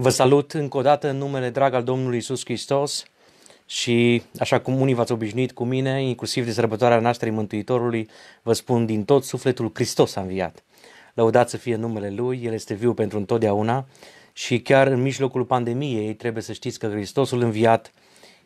Vă salut încă o dată în numele drag al Domnului Isus Hristos și așa cum unii v-ați obișnuit cu mine, inclusiv de sărbătoarea nașterii Mântuitorului, vă spun din tot sufletul Hristos a înviat. Lăudați să fie numele Lui, El este viu pentru întotdeauna și chiar în mijlocul pandemiei trebuie să știți că Hristosul înviat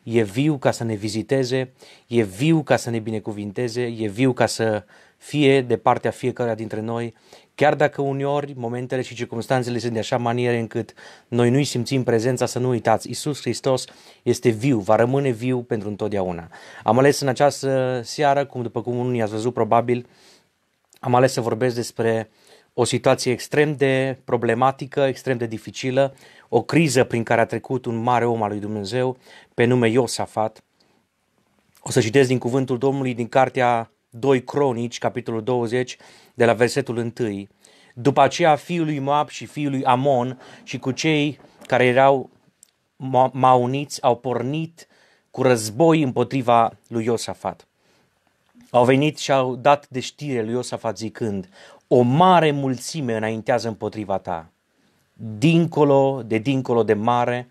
e viu ca să ne viziteze, e viu ca să ne binecuvinteze, e viu ca să fie de partea fiecăruia dintre noi, Chiar dacă uneori momentele și circunstanțele sunt de așa manieră încât noi nu-i simțim prezența, să nu uitați, Isus Hristos este viu, va rămâne viu pentru întotdeauna. Am ales în această seară, cum după cum unii ați văzut probabil, am ales să vorbesc despre o situație extrem de problematică, extrem de dificilă, o criză prin care a trecut un mare om al lui Dumnezeu, pe nume Iosafat. O să citesc din cuvântul Domnului din cartea 2 Cronici, capitolul 20, de la versetul 1, după aceea fiul lui Moab și fiul lui Amon și cu cei care erau mauniți au pornit cu război împotriva lui Iosafat. Au venit și au dat de știre lui Iosafat zicând, o mare mulțime înaintează împotriva ta, dincolo de dincolo de mare,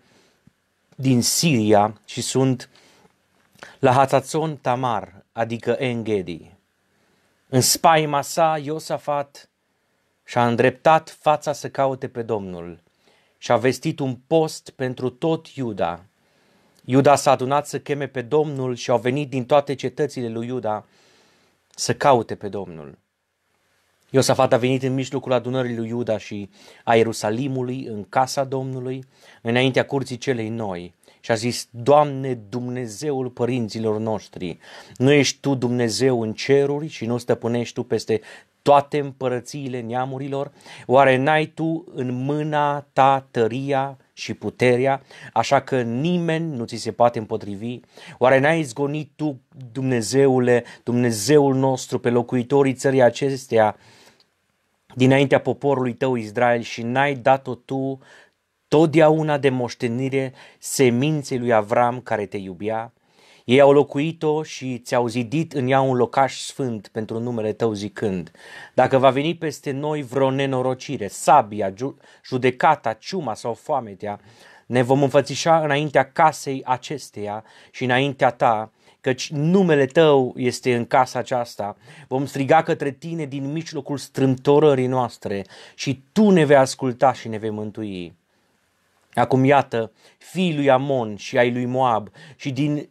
din Siria și sunt la hatazon Tamar, adică Engedi. În spaima sa, Iosafat și-a îndreptat fața să caute pe Domnul și a vestit un post pentru tot Iuda. Iuda s-a adunat să cheme pe Domnul și au venit din toate cetățile lui Iuda să caute pe Domnul. Iosafat a venit în mijlocul adunării lui Iuda și a Ierusalimului, în casa Domnului, înaintea curții celei noi – și a zis, Doamne Dumnezeul părinților noștri, nu ești Tu Dumnezeu în ceruri și nu stăpânești Tu peste toate împărățiile neamurilor? Oare n-ai Tu în mâna Ta tăria și puterea, așa că nimeni nu ți se poate împotrivi? Oare n-ai zgonit Tu, Dumnezeule, Dumnezeul nostru, pe locuitorii țării acesteia, dinaintea poporului tău Israel și n-ai dat-o tu totdeauna de moștenire seminței lui Avram care te iubea. Ei au locuit-o și ți-au zidit în ea un locaș sfânt pentru numele tău zicând, dacă va veni peste noi vreo nenorocire, sabia, judecata, ciuma sau foametea, ne vom înfățișa înaintea casei acesteia și înaintea ta, căci numele tău este în casa aceasta. Vom striga către tine din mijlocul strâmtorării noastre și tu ne vei asculta și ne vei mântui. Acum iată, fiii lui Amon și ai lui Moab și din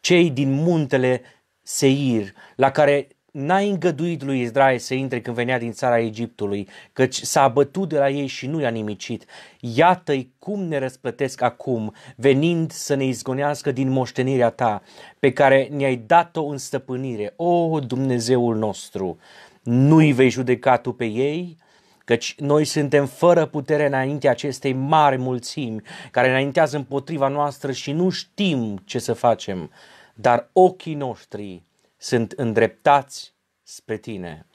cei din muntele Seir, la care n-a îngăduit lui Israel să intre când venea din țara Egiptului, căci s-a bătut de la ei și nu i-a nimicit. Iată-i cum ne răsplătesc acum, venind să ne izgonească din moștenirea ta, pe care ne-ai dat-o în stăpânire. O, Dumnezeul nostru, nu-i vei judeca tu pe ei?' căci noi suntem fără putere înaintea acestei mari mulțimi care înaintează împotriva noastră și nu știm ce să facem, dar ochii noștri sunt îndreptați spre tine.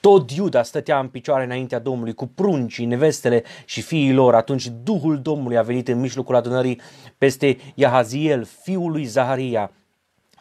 Tot Iuda stătea în picioare înaintea Domnului cu pruncii, nevestele și fiii lor. Atunci Duhul Domnului a venit în mijlocul adunării peste Iahaziel, fiul lui Zaharia,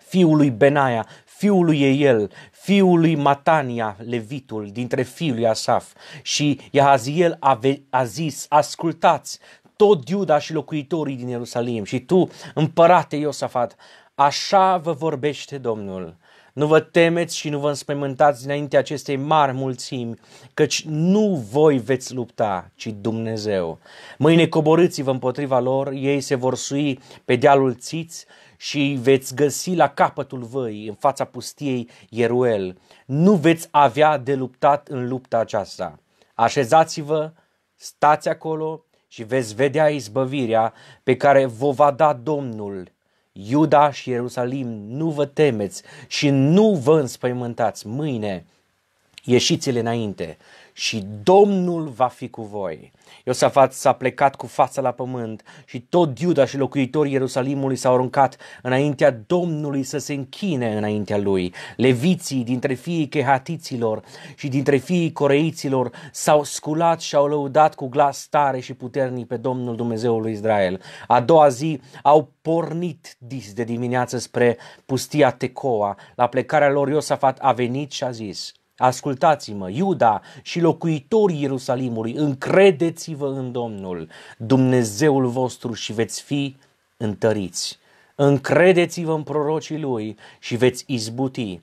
fiul lui Benaia, fiul lui Eiel, fiul lui Matania, levitul, dintre fiul lui Asaf. Și Iahaziel a, ve- a zis, ascultați tot Iuda și locuitorii din Ierusalim și tu, împărate Iosafat, așa vă vorbește Domnul. Nu vă temeți și nu vă înspăimântați dinainte acestei mari mulțimi, căci nu voi veți lupta, ci Dumnezeu. Mâine coborâți-vă împotriva lor, ei se vor sui pe dealul țiți și îi veți găsi la capătul văii, în fața pustiei Ieruel. Nu veți avea de luptat în lupta aceasta. Așezați-vă, stați acolo și veți vedea izbăvirea pe care vă va da Domnul. Iuda și Ierusalim, nu vă temeți și nu vă înspăimântați. Mâine ieșiți-le înainte și Domnul va fi cu voi. Iosafat s-a plecat cu fața la pământ și tot Iuda și locuitorii Ierusalimului s-au aruncat înaintea Domnului să se închine înaintea lui. Leviții dintre fiii chehatiților și dintre fiii coreiților s-au sculat și au lăudat cu glas tare și puternic pe Domnul Dumnezeului Israel. A doua zi au pornit dis de dimineață spre pustia Tecoa. La plecarea lor Iosafat a venit și a zis – Ascultați-mă, Iuda și locuitorii Ierusalimului, încredeți-vă în Domnul, Dumnezeul vostru și veți fi întăriți. Încredeți-vă în prorocii lui și veți izbuti.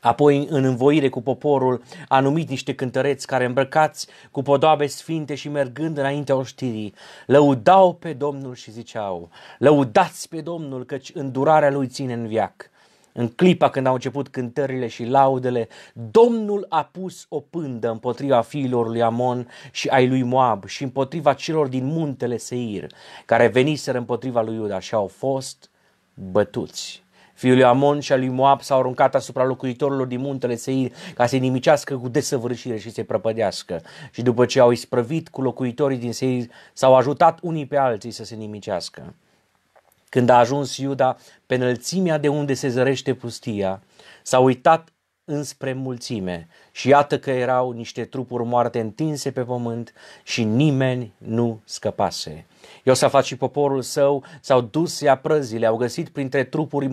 Apoi, în învoire cu poporul, a numit niște cântăreți care, îmbrăcați cu podoabe sfinte și mergând înaintea oștirii, lăudau pe Domnul și ziceau, lăudați pe Domnul, căci îndurarea lui ține în viac. În clipa când au început cântările și laudele, Domnul a pus o pândă împotriva fiilor lui Amon și ai lui Moab și împotriva celor din muntele Seir, care veniseră împotriva lui Iuda și au fost bătuți. Fiul lui Amon și al lui Moab s-au aruncat asupra locuitorilor din muntele Seir ca să-i nimicească cu desăvârșire și să-i prăpădească. Și după ce au isprăvit cu locuitorii din Seir, s-au ajutat unii pe alții să se nimicească. Când a ajuns Iuda pe înălțimea de unde se zărește pustia, s-a uitat înspre mulțime și iată că erau niște trupuri moarte întinse pe pământ și nimeni nu scăpase. Iosafat și poporul său s-au dus să ia prăzile, au găsit printre trupuri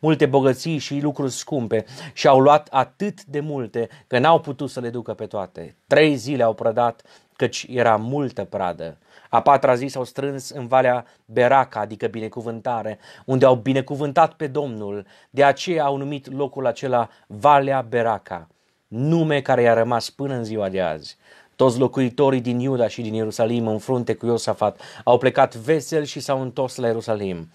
multe bogății și lucruri scumpe și au luat atât de multe că n-au putut să le ducă pe toate. Trei zile au prădat căci era multă pradă. A patra zi s-au strâns în Valea Beraca, adică binecuvântare, unde au binecuvântat pe Domnul. De aceea au numit locul acela Valea Beraca, nume care i-a rămas până în ziua de azi. Toți locuitorii din Iuda și din Ierusalim, în frunte cu Iosafat, au plecat vesel și s-au întors la Ierusalim,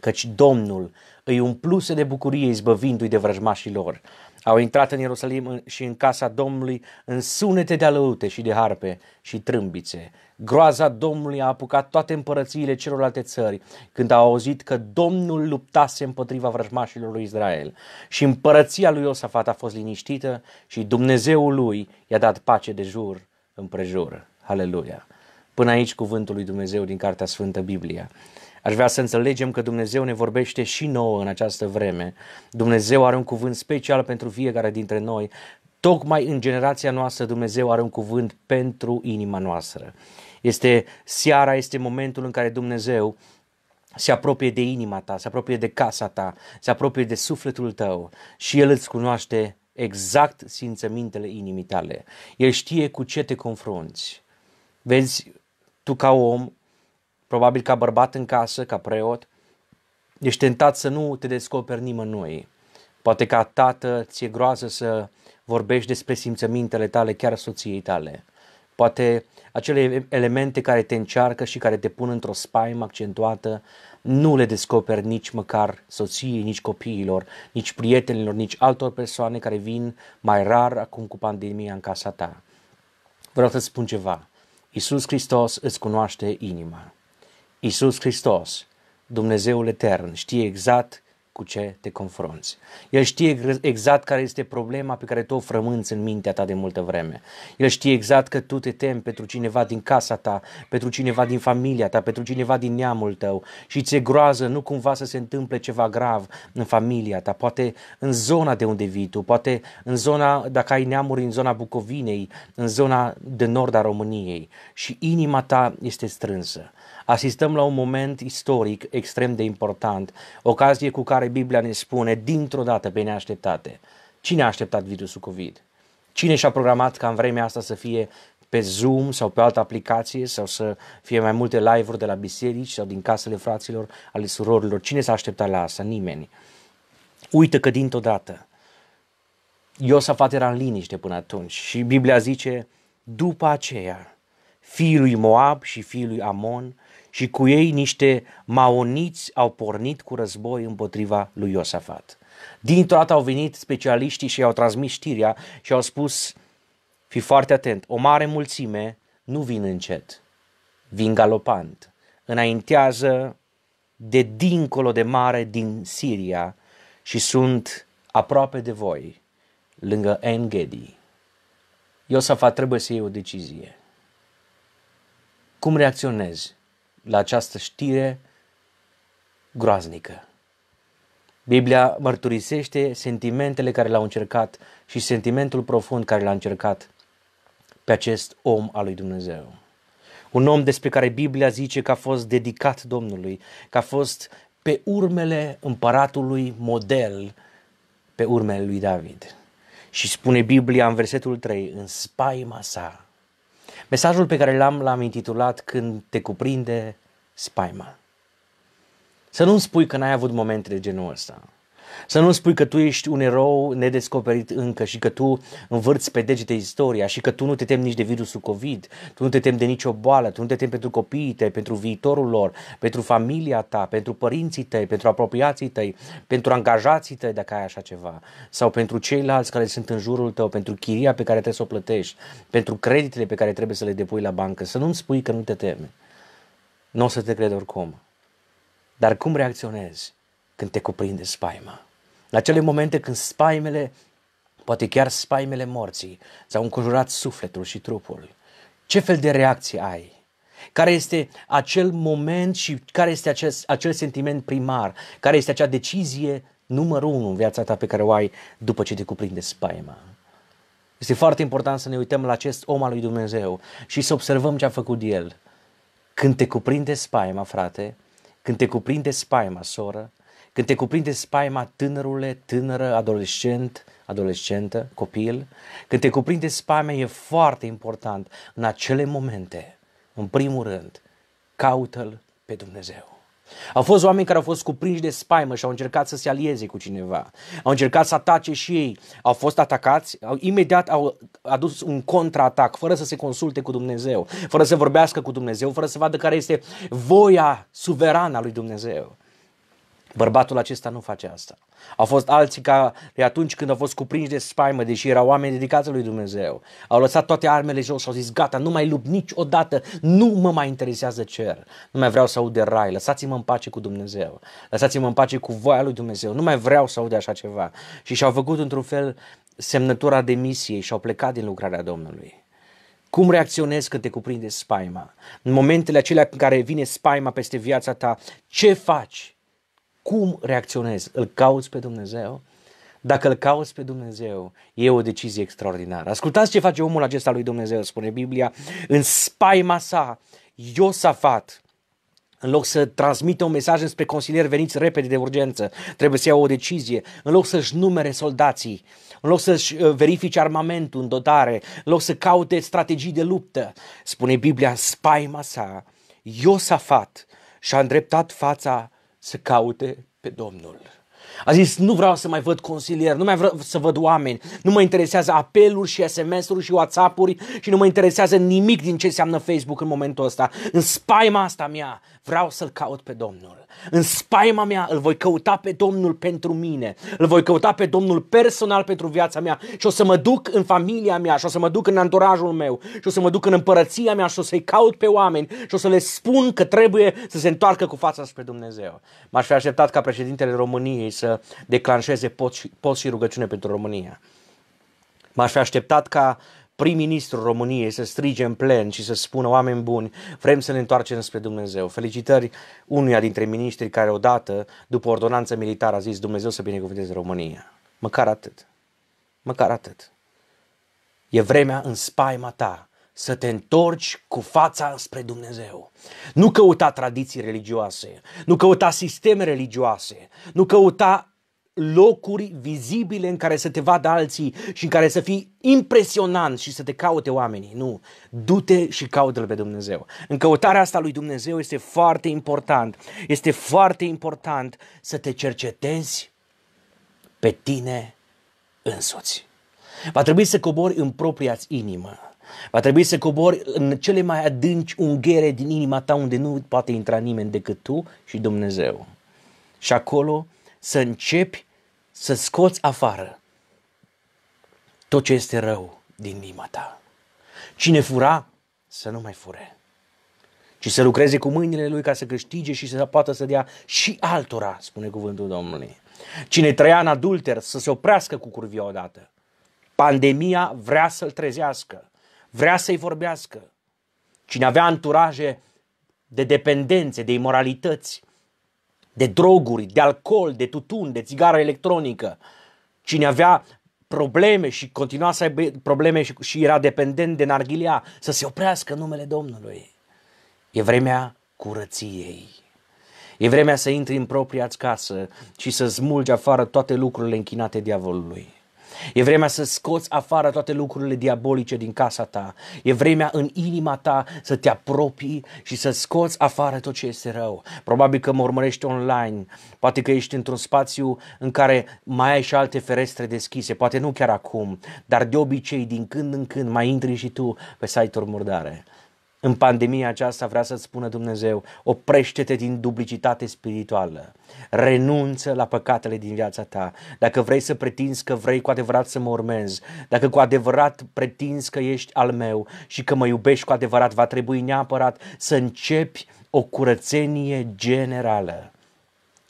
căci Domnul îi umpluse de bucurie izbăvindu-i de vrăjmașii lor. Au intrat în Ierusalim și în casa Domnului în sunete de alăute și de harpe și trâmbițe. Groaza Domnului a apucat toate împărățiile celorlalte țări când au auzit că Domnul luptase împotriva vrăjmașilor lui Israel. Și împărăția lui Iosafat a fost liniștită și Dumnezeul lui i-a dat pace de jur împrejur. Aleluia! Până aici cuvântul lui Dumnezeu din Cartea Sfântă Biblia. Aș vrea să înțelegem că Dumnezeu ne vorbește și nouă în această vreme. Dumnezeu are un cuvânt special pentru fiecare dintre noi. Tocmai în generația noastră Dumnezeu are un cuvânt pentru inima noastră. Este seara, este momentul în care Dumnezeu se apropie de inima ta, se apropie de casa ta, se apropie de sufletul tău și El îți cunoaște exact simțămintele inimii tale. El știe cu ce te confrunți. Vezi, tu ca om probabil ca bărbat în casă, ca preot, ești tentat să nu te descoperi nimănui. Poate ca tată ți-e groază să vorbești despre simțămintele tale, chiar soției tale. Poate acele elemente care te încearcă și care te pun într-o spaimă accentuată, nu le descoperi nici măcar soției, nici copiilor, nici prietenilor, nici altor persoane care vin mai rar acum cu pandemia în casa ta. Vreau să spun ceva. Iisus Hristos îți cunoaște inima. Isus Hristos, Dumnezeul Etern, știe exact cu ce te confrunți. El știe exact care este problema pe care tu o frămânți în mintea ta de multă vreme. El știe exact că tu te temi pentru cineva din casa ta, pentru cineva din familia ta, pentru cineva din neamul tău și ți-e groază nu cumva să se întâmple ceva grav în familia ta, poate în zona de unde vii tu, poate în zona, dacă ai neamuri, în zona Bucovinei, în zona de nord a României și inima ta este strânsă. Asistăm la un moment istoric extrem de important, ocazie cu care Biblia ne spune dintr-o dată pe neașteptate. Cine a așteptat virusul COVID? Cine și-a programat ca în vremea asta să fie pe Zoom sau pe altă aplicație sau să fie mai multe live-uri de la biserici sau din casele fraților, ale surorilor. Cine s-a așteptat la asta? Nimeni. Uită că dintr-o dată Iosafat era în liniște până atunci și Biblia zice, după aceea, fiul lui Moab și fiul lui Amon și cu ei niște maoniți au pornit cu război împotriva lui Iosafat. Dintr-o dată au venit specialiștii și au transmis știrea și au spus, fi foarte atent, o mare mulțime nu vin încet, vin galopant, înaintează de dincolo de mare din Siria și sunt aproape de voi, lângă Engedi. Iosafat trebuie să iei o decizie. Cum reacționezi la această știre groaznică. Biblia mărturisește sentimentele care l-au încercat și sentimentul profund care l-a încercat pe acest om al lui Dumnezeu. Un om despre care Biblia zice că a fost dedicat Domnului, că a fost pe urmele împăratului model, pe urmele lui David. Și spune Biblia în versetul 3, în spaima sa, Mesajul pe care l-am, l-am intitulat Când te cuprinde spaima. Să nu-mi spui că n-ai avut momente de genul ăsta. Să nu spui că tu ești un erou nedescoperit încă și că tu învârți pe degete istoria și că tu nu te temi nici de virusul COVID, tu nu te temi de nicio boală, tu nu te temi pentru copiii tăi, pentru viitorul lor, pentru familia ta, pentru părinții tăi, pentru apropiații tăi, pentru angajații tăi dacă ai așa ceva sau pentru ceilalți care sunt în jurul tău, pentru chiria pe care trebuie să o plătești, pentru creditele pe care trebuie să le depui la bancă. Să nu-mi spui că nu te temi. Nu o să te cred oricum. Dar cum reacționezi când te cuprinde spaima? la acele momente când spaimele, poate chiar spaimele morții, ți-au înconjurat sufletul și trupul. Ce fel de reacție ai? Care este acel moment și care este acel, acel sentiment primar? Care este acea decizie numărul unu în viața ta pe care o ai după ce te cuprinde spaima? Este foarte important să ne uităm la acest om al lui Dumnezeu și să observăm ce a făcut el. Când te cuprinde spaima, frate, când te cuprinde spaima, soră, când te cuprinde spaima tânărule, tânără, adolescent, adolescentă, copil, când te cuprinde spaima e foarte important în acele momente, în primul rând, caută-L pe Dumnezeu. Au fost oameni care au fost cuprinși de spaimă și au încercat să se alieze cu cineva. Au încercat să atace și ei. Au fost atacați, au, imediat au adus un contraatac, fără să se consulte cu Dumnezeu, fără să vorbească cu Dumnezeu, fără să vadă care este voia suverană a lui Dumnezeu. Bărbatul acesta nu face asta. Au fost alții de atunci când au fost cuprinși de spaimă, deși erau oameni dedicați lui Dumnezeu, au lăsat toate armele jos și au zis, gata, nu mai lupt niciodată, nu mă mai interesează cer, nu mai vreau să aud de rai, lăsați-mă în pace cu Dumnezeu, lăsați-mă în pace cu voia lui Dumnezeu, nu mai vreau să aud de așa ceva. Și și-au făcut într-un fel semnătura de misie și au plecat din lucrarea Domnului. Cum reacționezi când te cuprinde spaima? În momentele acelea în care vine spaima peste viața ta, ce faci? cum reacționezi? Îl cauți pe Dumnezeu? Dacă îl cauți pe Dumnezeu, e o decizie extraordinară. Ascultați ce face omul acesta lui Dumnezeu, spune Biblia. În spaima sa, Iosafat, în loc să transmită un mesaj spre consilier, veniți repede de urgență, trebuie să iau o decizie. În loc să-și numere soldații, în loc să-și uh, verifice armamentul în dotare, în loc să caute strategii de luptă, spune Biblia, în spaima sa, Iosafat și-a îndreptat fața să caute pe Domnul. A zis, nu vreau să mai văd consilier, nu mai vreau să văd oameni, nu mă interesează apeluri și SMS-uri și WhatsApp-uri și nu mă interesează nimic din ce înseamnă Facebook în momentul ăsta. În spaima asta mea vreau să-L caut pe Domnul. În spaima mea îl voi căuta pe Domnul pentru mine. Îl voi căuta pe Domnul personal pentru viața mea și o să mă duc în familia mea și o să mă duc în anturajul meu și o să mă duc în împărăția mea și o să-i caut pe oameni și o să le spun că trebuie să se întoarcă cu fața spre Dumnezeu. M-aș fi așteptat ca președintele României să declanșeze post și, post și rugăciune pentru România. M-aș fi așteptat ca prim-ministrul României să strige în plen și să spună oameni buni, vrem să ne întoarcem spre Dumnezeu. Felicitări unuia dintre miniștri care odată, după ordonanță militară, a zis Dumnezeu să binecuvânteze România. Măcar atât. Măcar atât. E vremea în spaima ta să te întorci cu fața spre Dumnezeu. Nu căuta tradiții religioase, nu căuta sisteme religioase, nu căuta locuri vizibile în care să te vadă alții și în care să fii impresionant și să te caute oamenii. Nu, du-te și caută-L pe Dumnezeu. În căutarea asta lui Dumnezeu este foarte important. Este foarte important să te cercetezi pe tine însuți. Va trebui să cobori în propria inimă. Va trebui să cobori în cele mai adânci unghere din inima ta unde nu poate intra nimeni decât tu și Dumnezeu. Și acolo să începi să scoți afară tot ce este rău din inima ta. Cine fura, să nu mai fure, ci să lucreze cu mâinile lui ca să câștige și să poată să dea și altora, spune cuvântul Domnului. Cine trăia în adulter, să se oprească cu curvia odată. Pandemia vrea să-l trezească, vrea să-i vorbească. Cine avea anturaje de dependențe, de imoralități, de droguri, de alcool, de tutun, de țigară electronică. Cine avea probleme și continua să aibă probleme și, și era dependent de narghilea, să se oprească în numele Domnului. E vremea curăției. E vremea să intri în propria casă și să smulgi afară toate lucrurile închinate diavolului. E vremea să scoți afară toate lucrurile diabolice din casa ta. E vremea în inima ta să te apropii și să scoți afară tot ce este rău. Probabil că mă urmărești online, poate că ești într-un spațiu în care mai ai și alte ferestre deschise, poate nu chiar acum, dar de obicei din când în când mai intri și tu pe site-uri murdare. În pandemia aceasta vrea să-ți spună Dumnezeu, oprește-te din duplicitate spirituală, renunță la păcatele din viața ta. Dacă vrei să pretinzi că vrei cu adevărat să mă urmezi, dacă cu adevărat pretinzi că ești al meu și că mă iubești cu adevărat, va trebui neapărat să începi o curățenie generală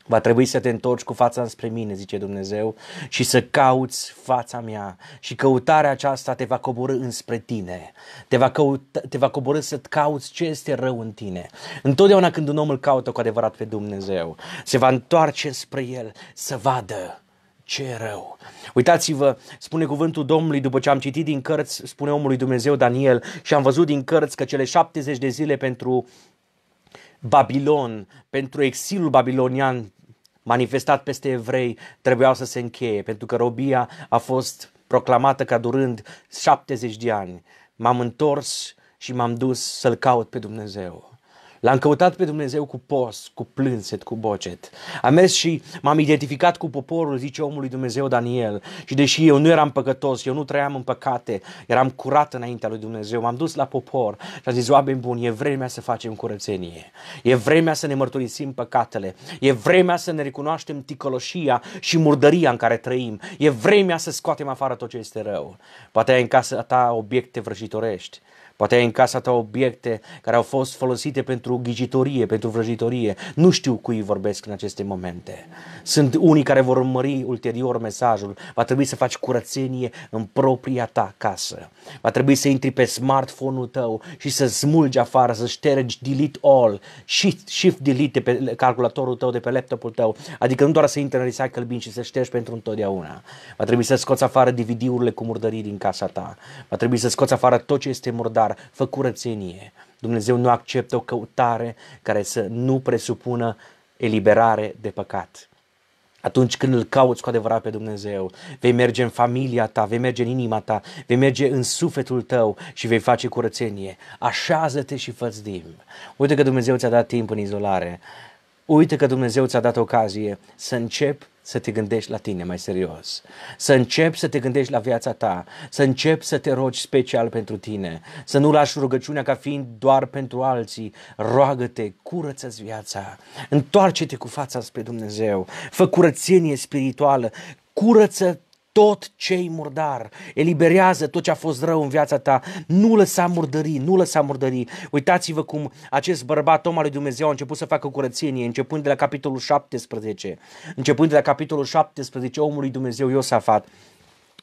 Va trebui să te întorci cu fața înspre mine, zice Dumnezeu, și să cauți fața mea. Și căutarea aceasta te va coborâ înspre tine. Te va, căuta, te va coborâ să cauți ce este rău în tine. Întotdeauna când un om îl caută cu adevărat pe Dumnezeu, se va întoarce spre el să vadă ce rău. Uitați-vă, spune cuvântul Domnului după ce am citit din cărți, spune omului Dumnezeu Daniel și am văzut din cărți că cele 70 de zile pentru Babilon, pentru exilul babilonian manifestat peste evrei, trebuiau să se încheie, pentru că robia a fost proclamată ca durând 70 de ani. M-am întors și m-am dus să-L caut pe Dumnezeu. L-am căutat pe Dumnezeu cu post, cu plânset, cu bocet. Am mers și m-am identificat cu poporul, zice omului Dumnezeu Daniel. Și deși eu nu eram păcătos, eu nu trăiam în păcate, eram curat înaintea lui Dumnezeu, m-am dus la popor și am zis, oameni buni, e vremea să facem curățenie. E vremea să ne mărturisim păcatele. E vremea să ne recunoaștem ticoloșia și murdăria în care trăim. E vremea să scoatem afară tot ce este rău. Poate ai în casa ta obiecte vrăjitorești Poate ai în casa ta obiecte care au fost folosite pentru ghicitorie, pentru vrăjitorie. Nu știu cui vorbesc în aceste momente. Sunt unii care vor urmări ulterior mesajul. Va trebui să faci curățenie în propria ta casă. Va trebui să intri pe smartphone-ul tău și să smulgi afară, să ștergi delete all, shift, shift delete de pe calculatorul tău, de pe laptopul tău. Adică nu doar să intri în recycle bin și să ștergi pentru întotdeauna. Va trebui să scoți afară DVD-urile cu murdării din casa ta. Va trebui să scoți afară tot ce este murdar altar, fă curățenie. Dumnezeu nu acceptă o căutare care să nu presupună eliberare de păcat. Atunci când îl cauți cu adevărat pe Dumnezeu, vei merge în familia ta, vei merge în inima ta, vei merge în sufletul tău și vei face curățenie. Așează-te și fă-ți timp. Uite că Dumnezeu ți-a dat timp în izolare. Uite că Dumnezeu ți-a dat ocazie să începi să te gândești la tine mai serios, să începi să te gândești la viața ta, să începi să te rogi special pentru tine, să nu lași rugăciunea ca fiind doar pentru alții, roagă-te, curăță-ți viața, întoarce-te cu fața spre Dumnezeu, fă curățenie spirituală, curăță tot ce e murdar. Eliberează tot ce a fost rău în viața ta. Nu lăsa murdării, nu lăsa murdării. Uitați-vă cum acest bărbat, om al lui Dumnezeu, a început să facă curățenie, începând de la capitolul 17. Începând de la capitolul 17, omul lui Dumnezeu Iosafat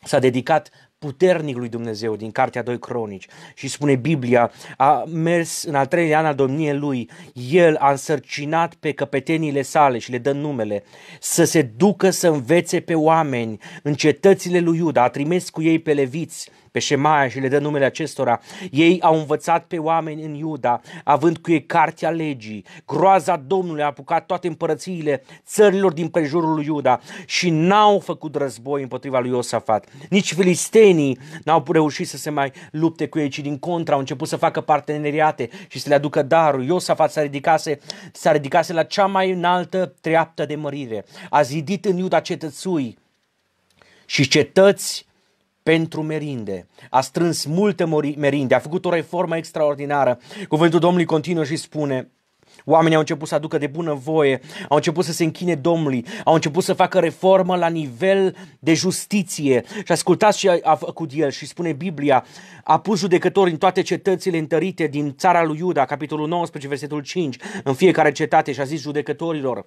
s-a dedicat puternic lui Dumnezeu din Cartea 2 Cronici și spune Biblia, a mers în al treilea an al domniei lui, el a însărcinat pe căpeteniile sale și le dă numele, să se ducă să învețe pe oameni în cetățile lui Iuda, a trimis cu ei pe leviți, pe Șemaia și le dă numele acestora. Ei au învățat pe oameni în Iuda, având cu ei cartea legii. Groaza Domnului a apucat toate împărățiile țărilor din prejurul lui Iuda și n-au făcut război împotriva lui Iosafat. Nici filistenii n-au reușit să se mai lupte cu ei, ci din contra au început să facă parteneriate și să le aducă darul. Iosafat s-a ridicase, s-a ridicase la cea mai înaltă treaptă de mărire. A zidit în Iuda cetățui și cetăți pentru merinde. A strâns multe merinde, a făcut o reformă extraordinară. Cuvântul Domnului continuă și spune, Oamenii au început să aducă de bună voie, au început să se închine Domnului, au început să facă reformă la nivel de justiție. Și ascultați ce a făcut el și spune Biblia, a pus judecători în toate cetățile întărite din țara lui Iuda, capitolul 19, versetul 5, în fiecare cetate și a zis judecătorilor,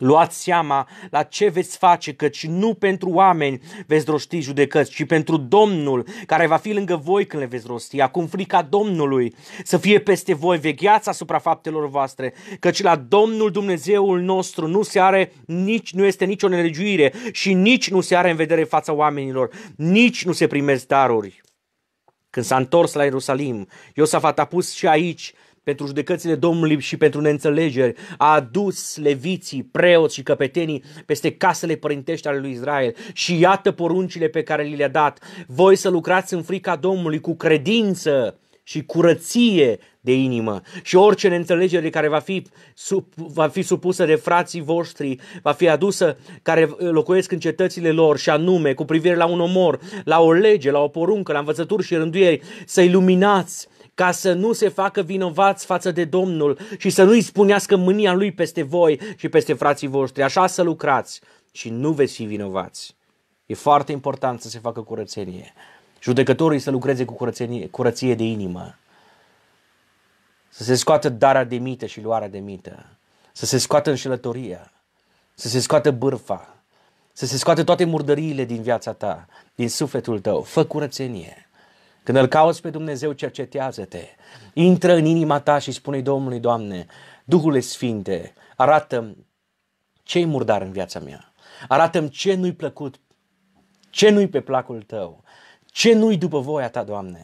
Luați seama la ce veți face, căci nu pentru oameni veți rosti judecăți, ci pentru Domnul care va fi lângă voi când le veți rosti. Acum frica Domnului să fie peste voi, vegheați asupra faptelor voastre, căci la Domnul Dumnezeul nostru nu se are nici, nu este nicio nelegiuire și nici nu se are în vedere fața oamenilor, nici nu se primesc daruri. Când s-a întors la Ierusalim, Iosafat a pus și aici pentru judecățile Domnului și pentru neînțelegeri, a adus leviții, preoți și căpetenii peste casele părintești ale lui Israel și iată poruncile pe care li le-a dat. Voi să lucrați în frica Domnului cu credință și curăție de inimă și orice neînțelegere care va fi, sub, va fi supusă de frații voștri, va fi adusă care locuiesc în cetățile lor și anume cu privire la un omor, la o lege, la o poruncă, la învățături și rânduieri, să iluminați ca să nu se facă vinovați față de Domnul și să nu-i spunească mânia lui peste voi și peste frații voștri. Așa să lucrați și nu veți fi vinovați. E foarte important să se facă curățenie. Judecătorii să lucreze cu curățenie, curăție de inimă. Să se scoată darea de mită și luarea de mită. Să se scoată înșelătoria. Să se scoată bârfa. Să se scoată toate murdăriile din viața ta, din sufletul tău. Fă curățenie. Când îl cauți pe Dumnezeu, cercetează-te. Intră în inima ta și spune Domnului, Doamne, Duhule Sfinte, arată ce-i murdar în viața mea. arată ce nu-i plăcut, ce nu-i pe placul tău, ce nu-i după voia ta, Doamne.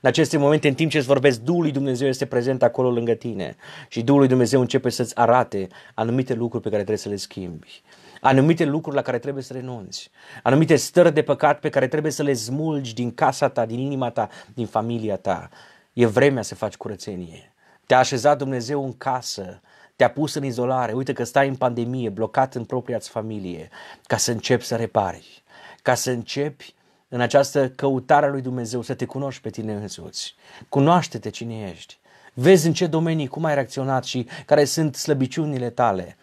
În aceste momente, în timp ce îți vorbesc, Duhul lui Dumnezeu este prezent acolo lângă tine și Duhul lui Dumnezeu începe să-ți arate anumite lucruri pe care trebuie să le schimbi anumite lucruri la care trebuie să renunți, anumite stări de păcat pe care trebuie să le smulgi din casa ta, din inima ta, din familia ta. E vremea să faci curățenie. Te-a așezat Dumnezeu în casă, te-a pus în izolare, uite că stai în pandemie, blocat în propria familie, ca să începi să repari, ca să începi în această căutare a lui Dumnezeu să te cunoști pe tine însuți. Cunoaște-te cine ești. Vezi în ce domenii, cum ai reacționat și care sunt slăbiciunile tale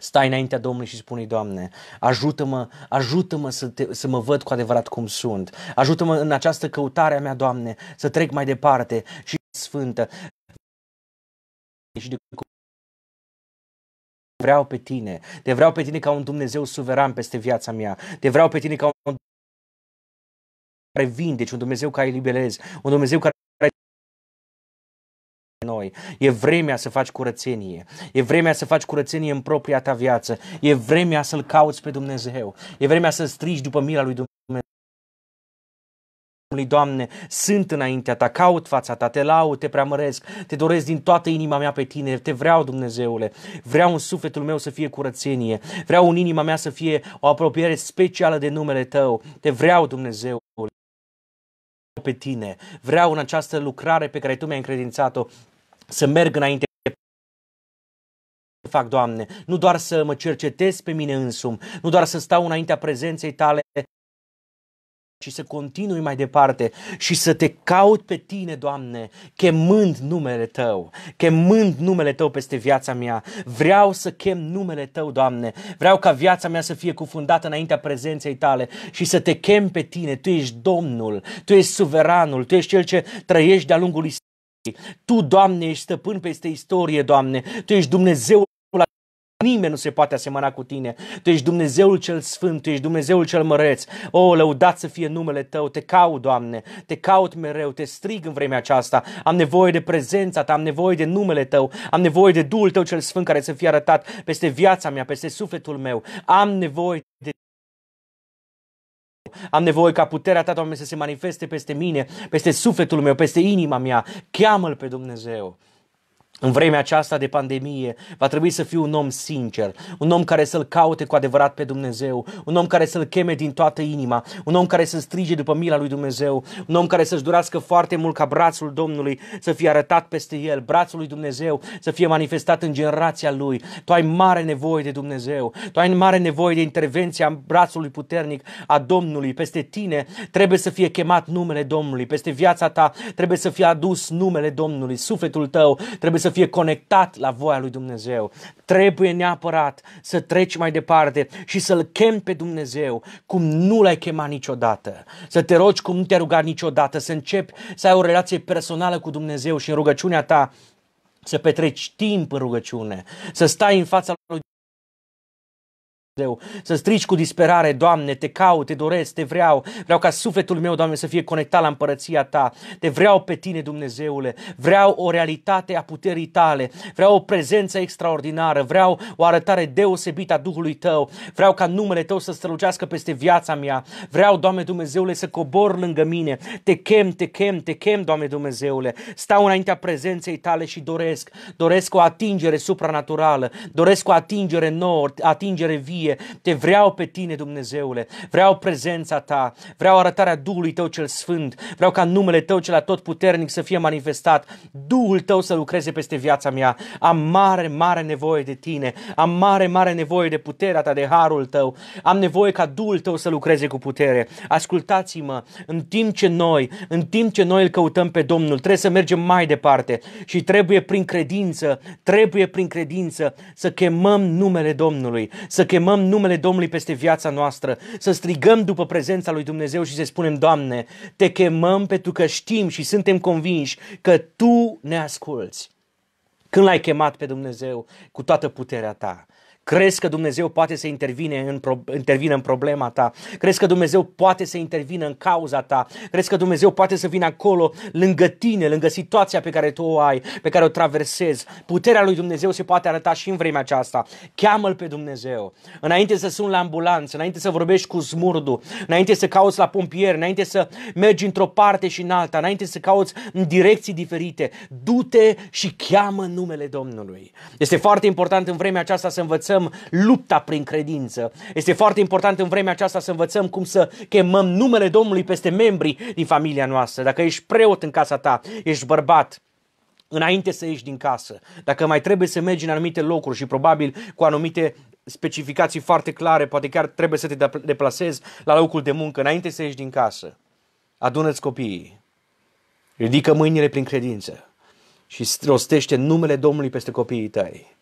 Stai înaintea Domnului și spune Doamne, ajută-mă, ajută-mă să, te, să mă văd cu adevărat cum sunt. Ajută-mă în această căutare a mea, Doamne, să trec mai departe și sfântă. Și de vreau pe tine. Te vreau pe tine ca un Dumnezeu suveran peste viața mea. Te vreau pe tine ca un Dumnezeu care vindeci, un Dumnezeu care eliberezi, un Dumnezeu care noi. E vremea să faci curățenie. E vremea să faci curățenie în propria ta viață. E vremea să-L cauți pe Dumnezeu. E vremea să strigi după mila lui Dumnezeu. Doamne, sunt înaintea ta, caut fața ta, te laud, te preamăresc, te doresc din toată inima mea pe tine, te vreau, Dumnezeule. Vreau în sufletul meu să fie curățenie, vreau în inima mea să fie o apropiere specială de numele tău. Te vreau, Dumnezeule pe tine. Vreau în această lucrare pe care tu mi-ai încredințat-o să merg înainte fac, Doamne, nu doar să mă cercetez pe mine însumi, nu doar să stau înaintea prezenței tale, ci să continui mai departe și să te caut pe tine, Doamne, chemând numele tău, chemând numele tău peste viața mea. Vreau să chem numele tău, Doamne. Vreau ca viața mea să fie cufundată înaintea prezenței tale și să te chem pe tine. Tu ești Domnul, tu ești suveranul, tu ești cel ce trăiești de-a lungul istoriei tu, Doamne, ești stăpân peste istorie, Doamne. Tu ești Dumnezeu Nimeni nu se poate asemăna cu tine. Tu ești Dumnezeul cel sfânt, tu ești Dumnezeul cel măreț. O, lăudat să fie numele tău, te caut, Doamne, te caut mereu, te strig în vremea aceasta. Am nevoie de prezența ta, am nevoie de numele tău, am nevoie de Duhul tău cel sfânt care să fie arătat peste viața mea, peste sufletul meu. Am nevoie de am nevoie ca puterea ta, Doamne, să se manifeste peste mine, peste sufletul meu, peste inima mea. Cheamă-L pe Dumnezeu. În vremea aceasta de pandemie va trebui să fiu un om sincer, un om care să-L caute cu adevărat pe Dumnezeu, un om care să-L cheme din toată inima, un om care să strige după mila lui Dumnezeu, un om care să-și durească foarte mult ca brațul Domnului să fie arătat peste el, brațul lui Dumnezeu să fie manifestat în generația lui. Tu ai mare nevoie de Dumnezeu, tu ai mare nevoie de intervenția brațului puternic a Domnului. Peste tine trebuie să fie chemat numele Domnului, peste viața ta trebuie să fie adus numele Domnului, sufletul tău trebuie să să fie conectat la voia lui Dumnezeu. Trebuie neapărat să treci mai departe și să-L chem pe Dumnezeu cum nu l-ai chemat niciodată. Să te rogi cum nu te a rugat niciodată, să începi să ai o relație personală cu Dumnezeu și în rugăciunea ta să petreci timp în rugăciune, să stai în fața lui Dumnezeu, să strici cu disperare, Doamne, te caut, te doresc, te vreau, vreau ca sufletul meu, Doamne, să fie conectat la împărăția Ta, te vreau pe Tine, Dumnezeule, vreau o realitate a puterii Tale, vreau o prezență extraordinară, vreau o arătare deosebită a Duhului Tău, vreau ca numele Tău să strălucească peste viața mea, vreau, Doamne Dumnezeule, să cobor lângă mine, te chem, te chem, te chem, Doamne Dumnezeule, stau înaintea prezenței Tale și doresc, doresc o atingere supranaturală, doresc o atingere nouă, atingere vie, fie. Te vreau pe tine, Dumnezeule. Vreau prezența ta. Vreau arătarea Duhului tău cel sfânt. Vreau ca numele tău cel atotputernic să fie manifestat. Duhul tău să lucreze peste viața mea. Am mare, mare nevoie de tine. Am mare, mare nevoie de puterea ta, de harul tău. Am nevoie ca Duhul tău să lucreze cu putere. Ascultați-mă, în timp ce noi, în timp ce noi îl căutăm pe Domnul, trebuie să mergem mai departe și trebuie prin credință, trebuie prin credință să chemăm numele Domnului, să chemăm chemăm numele Domnului peste viața noastră, să strigăm după prezența lui Dumnezeu și să spunem, Doamne, te chemăm pentru că știm și suntem convinși că Tu ne asculți. Când l-ai chemat pe Dumnezeu cu toată puterea ta, Crezi că Dumnezeu poate să intervine în, pro- intervine în problema ta? Crezi că Dumnezeu poate să intervine în cauza ta? Crezi că Dumnezeu poate să vină acolo lângă tine, lângă situația pe care tu o ai, pe care o traversezi? Puterea lui Dumnezeu se poate arăta și în vremea aceasta. Cheamă-L pe Dumnezeu. Înainte să suni la ambulanță, înainte să vorbești cu smurdu, înainte să cauți la pompier, înainte să mergi într-o parte și în alta, înainte să cauți în direcții diferite, du-te și cheamă numele Domnului. Este foarte important în vremea aceasta să învățăm învățăm lupta prin credință. Este foarte important în vremea aceasta să învățăm cum să chemăm numele Domnului peste membrii din familia noastră. Dacă ești preot în casa ta, ești bărbat, înainte să ieși din casă, dacă mai trebuie să mergi în anumite locuri și probabil cu anumite specificații foarte clare, poate chiar trebuie să te deplasezi la locul de muncă înainte să ieși din casă. Adună-ți copiii, ridică mâinile prin credință și rostește numele Domnului peste copiii tăi.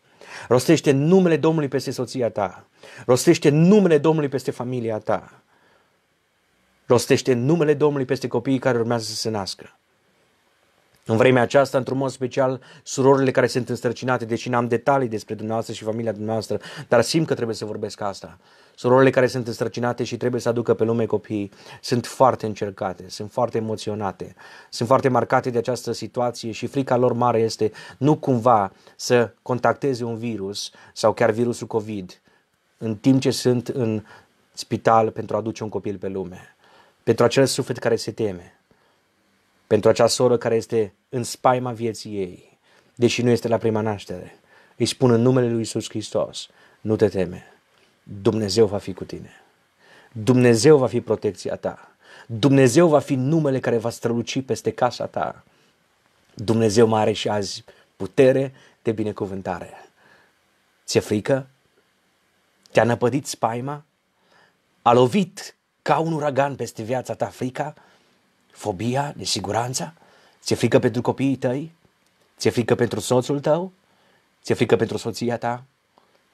Rostește numele Domnului peste soția ta. Rostește numele Domnului peste familia ta. Rostește numele Domnului peste copiii care urmează să se nască. În vremea aceasta, într-un mod special, surorile care sunt înstrăcinate, deși n-am detalii despre dumneavoastră și familia dumneavoastră, dar simt că trebuie să vorbesc asta. Surorile care sunt înstrăcinate și trebuie să aducă pe lume copii sunt foarte încercate, sunt foarte emoționate, sunt foarte marcate de această situație și frica lor mare este nu cumva să contacteze un virus sau chiar virusul COVID în timp ce sunt în spital pentru a aduce un copil pe lume. Pentru acel suflet care se teme, pentru acea soră care este în spaima vieții ei, deși nu este la prima naștere. Îi spun în numele lui Isus Hristos, nu te teme. Dumnezeu va fi cu tine. Dumnezeu va fi protecția ta. Dumnezeu va fi numele care va străluci peste casa ta. Dumnezeu mare și azi putere de binecuvântare. Ți-e frică? Te-a năpădit spaima? A lovit ca un uragan peste viața ta frica? Fobia? Nesiguranța? Ți-e frică pentru copiii tăi? Ți-e frică pentru soțul tău? Ți-e frică pentru soția ta?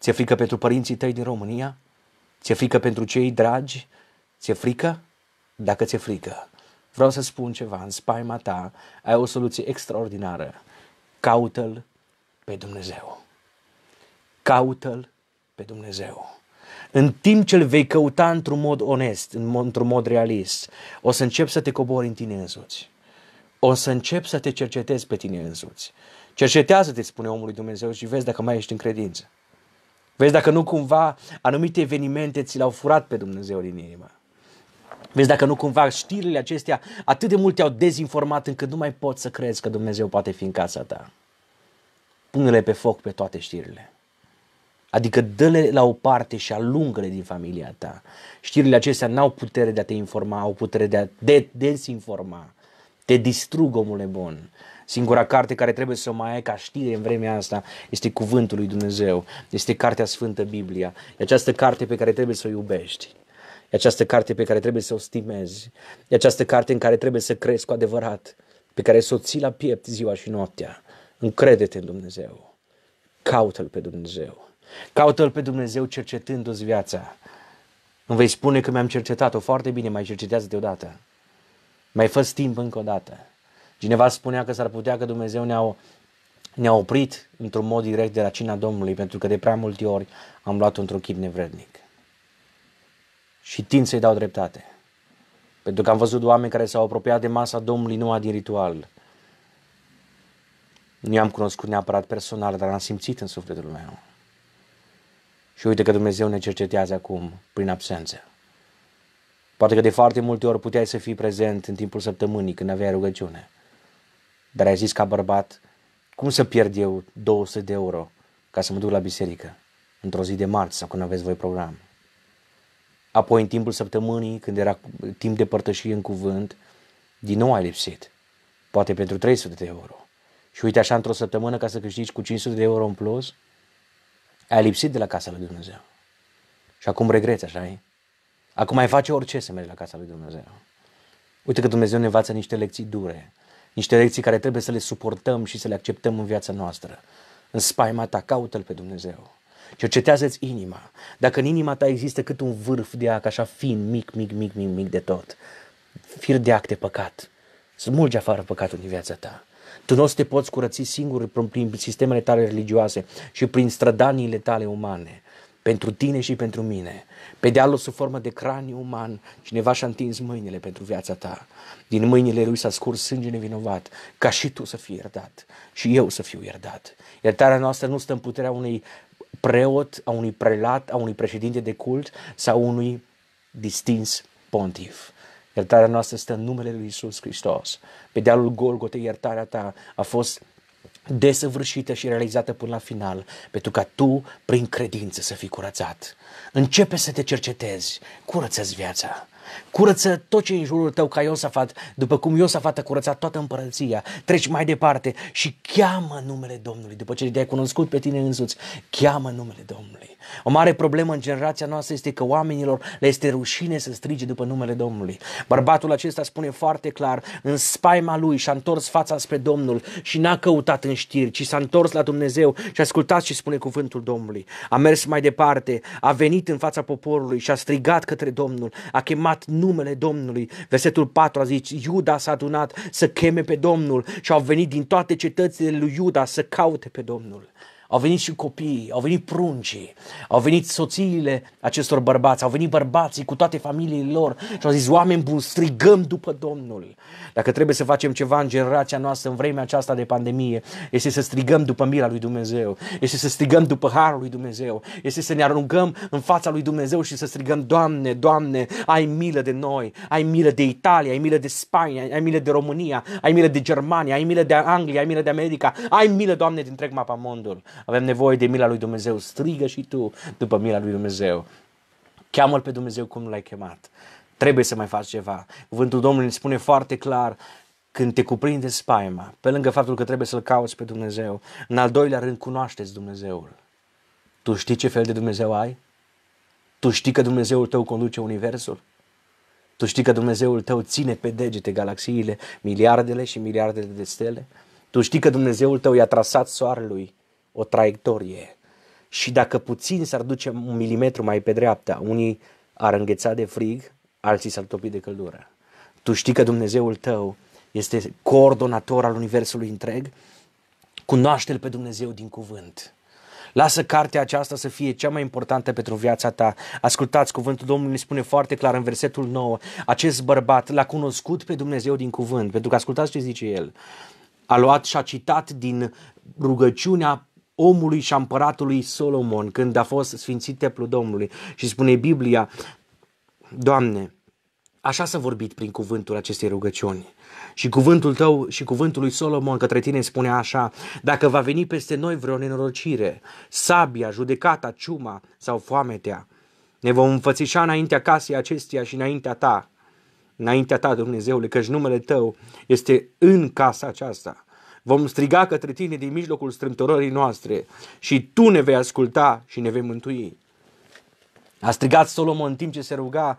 Ți-e frică pentru părinții tăi din România? Ți-e frică pentru cei dragi? Ți-e frică? Dacă ți-e frică, vreau să spun ceva, în spaima ta ai o soluție extraordinară. Caută-L pe Dumnezeu. Caută-L pe Dumnezeu. În timp ce îl vei căuta într-un mod onest, într-un mod realist, o să încep să te cobori în tine însuți. O să încep să te cercetezi pe tine însuți. Cercetează-te, spune omului Dumnezeu, și vezi dacă mai ești în credință. Vezi dacă nu cumva anumite evenimente ți l-au furat pe Dumnezeu din inimă. Vezi dacă nu cumva știrile acestea atât de mult te-au dezinformat încât nu mai poți să crezi că Dumnezeu poate fi în casa ta. Pune-le pe foc pe toate știrile. Adică dă-le la o parte și alungă-le din familia ta. Știrile acestea n-au putere de a te informa, au putere de a te dezinforma. Te distrug, omule bun. Singura carte care trebuie să o mai ai ca știre în vremea asta este Cuvântul lui Dumnezeu, este Cartea Sfântă Biblia, e această carte pe care trebuie să o iubești. E această carte pe care trebuie să o stimezi. E această carte în care trebuie să crezi cu adevărat, pe care să o ții la piept ziua și noaptea. Încrede-te în Dumnezeu. Caută-L pe Dumnezeu. Caută-L pe Dumnezeu cercetându-ți viața. Îmi vei spune că mi-am cercetat-o foarte bine, mai cercetează-te odată. Mai fă timp încă o dată. Cineva spunea că s-ar putea că Dumnezeu ne-a, ne-a oprit într-un mod direct de la cina Domnului, pentru că de prea multe ori am luat într-un chip nevrednic. Și tind să-i dau dreptate. Pentru că am văzut oameni care s-au apropiat de masa Domnului numai din ritual. Nu i-am cunoscut neapărat personal, dar am simțit în sufletul meu. Și uite că Dumnezeu ne cercetează acum prin absență. Poate că de foarte multe ori puteai să fii prezent în timpul săptămânii când aveai rugăciune. Dar ai zis ca bărbat, cum să pierd eu 200 de euro ca să mă duc la biserică într-o zi de marți sau când aveți voi program? Apoi, în timpul săptămânii, când era timp de părtășie în cuvânt, din nou ai lipsit, poate pentru 300 de euro. Și uite așa, într-o săptămână, ca să câștigi cu 500 de euro în plus, ai lipsit de la casa lui Dumnezeu. Și acum regreți, așa e? Acum ai face orice să mergi la casa lui Dumnezeu. Uite că Dumnezeu ne învață niște lecții dure niște lecții care trebuie să le suportăm și să le acceptăm în viața noastră. În spaima ta, caută-L pe Dumnezeu. Cercetează-ți inima. Dacă în inima ta există cât un vârf de ac, așa fin, mic, mic, mic, mic, mic de tot, fir de ac de păcat, smulge afară păcatul din viața ta. Tu nu o să te poți curăți singur prin, prin sistemele tale religioase și prin strădaniile tale umane pentru tine și pentru mine. Pe dealul sub formă de craniu uman, cineva și-a întins mâinile pentru viața ta. Din mâinile lui s-a scurs sânge nevinovat, ca și tu să fii iertat și eu să fiu iertat. Iertarea noastră nu stă în puterea unui preot, a unui prelat, a unui președinte de cult sau unui distins pontif. Iertarea noastră stă în numele lui Isus Hristos. Pe dealul Golgotei, iertarea ta a fost desăvârșită și realizată până la final, pentru ca tu, prin credință, să fii curățat. Începe să te cercetezi, curățezi viața. Curăță tot ce e în jurul tău ca Iosafat, după cum Iosafat a curățat toată împărăția. Treci mai departe și cheamă numele Domnului. După ce te-ai cunoscut pe tine însuți, cheamă numele Domnului. O mare problemă în generația noastră este că oamenilor le este rușine să strige după numele Domnului. Bărbatul acesta spune foarte clar, în spaima lui și-a întors fața spre Domnul și n-a căutat în știri, ci s-a întors la Dumnezeu și a ascultat și spune cuvântul Domnului. A mers mai departe, a venit în fața poporului și a strigat către Domnul, a chemat numele Domnului. Versetul 4 a zis, Iuda s-a adunat să cheme pe Domnul și au venit din toate cetățile lui Iuda să caute pe Domnul au venit și copiii, au venit pruncii, au venit soțiile acestor bărbați, au venit bărbații cu toate familiile lor și au zis, oameni buni, strigăm după Domnul. Dacă trebuie să facem ceva în generația noastră, în vremea aceasta de pandemie, este să strigăm după mila lui Dumnezeu, este să strigăm după harul lui Dumnezeu, este să ne arungăm în fața lui Dumnezeu și să strigăm, Doamne, Doamne, ai milă de noi, ai milă de Italia, ai milă de Spania, ai milă de România, ai milă de Germania, ai milă de Anglia, ai milă de America, ai milă, Doamne, din întreg mondul. Avem nevoie de mila lui Dumnezeu. Strigă și tu după mila lui Dumnezeu. Cheamă-L pe Dumnezeu cum l-ai chemat. Trebuie să mai faci ceva. Cuvântul Domnului ne spune foarte clar când te cuprinde spaima, pe lângă faptul că trebuie să-L cauți pe Dumnezeu, în al doilea rând cunoașteți Dumnezeul. Tu știi ce fel de Dumnezeu ai? Tu știi că Dumnezeul tău conduce universul? Tu știi că Dumnezeul tău ține pe degete galaxiile, miliardele și miliardele de stele? Tu știi că Dumnezeul tău i-a trasat soarelui o traiectorie. Și dacă puțin s-ar duce un milimetru mai pe dreapta, unii ar îngheța de frig, alții s-ar topi de căldură. Tu știi că Dumnezeul tău este coordonator al universului întreg? Cunoaște-L pe Dumnezeu din cuvânt. Lasă cartea aceasta să fie cea mai importantă pentru viața ta. Ascultați, cuvântul Domnului spune foarte clar în versetul 9. Acest bărbat l-a cunoscut pe Dumnezeu din cuvânt, pentru că ascultați ce zice el. A luat și a citat din rugăciunea omului și a împăratului Solomon când a fost sfințit templul Domnului și spune Biblia, Doamne, așa s-a vorbit prin cuvântul acestei rugăciuni. Și cuvântul tău și cuvântul lui Solomon către tine spune așa, dacă va veni peste noi vreo nenorocire, sabia, judecata, ciuma sau foametea, ne vom înfățișa înaintea casei acesteia și înaintea ta, înaintea ta, Dumnezeule, căci numele tău este în casa aceasta Vom striga către tine din mijlocul strântorării noastre și tu ne vei asculta și ne vei mântui. A strigat Solomon în timp ce se ruga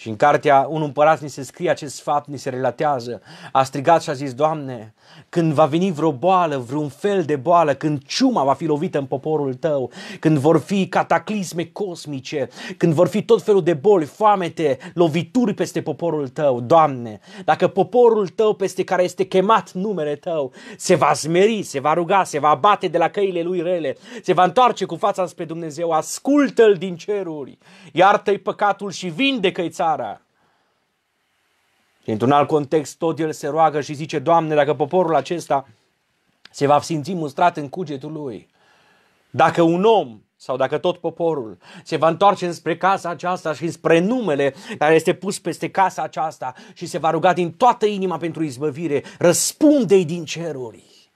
și în cartea Un împărat ni se scrie acest fapt, ni se relatează. A strigat și a zis, Doamne, când va veni vreo boală, vreun fel de boală, când ciuma va fi lovită în poporul tău, când vor fi cataclisme cosmice, când vor fi tot felul de boli, foamete, lovituri peste poporul tău, Doamne, dacă poporul tău peste care este chemat numele tău se va smeri, se va ruga, se va bate de la căile lui rele, se va întoarce cu fața spre Dumnezeu, ascultă-l din ceruri, iartă-i păcatul și vindecă-i țara și Într-un alt context, tot el se roagă și zice, Doamne, dacă poporul acesta se va simți mustrat în cugetul lui, dacă un om sau dacă tot poporul se va întoarce înspre casa aceasta și spre numele care este pus peste casa aceasta și se va ruga din toată inima pentru izbăvire, răspunde-i din ceruri.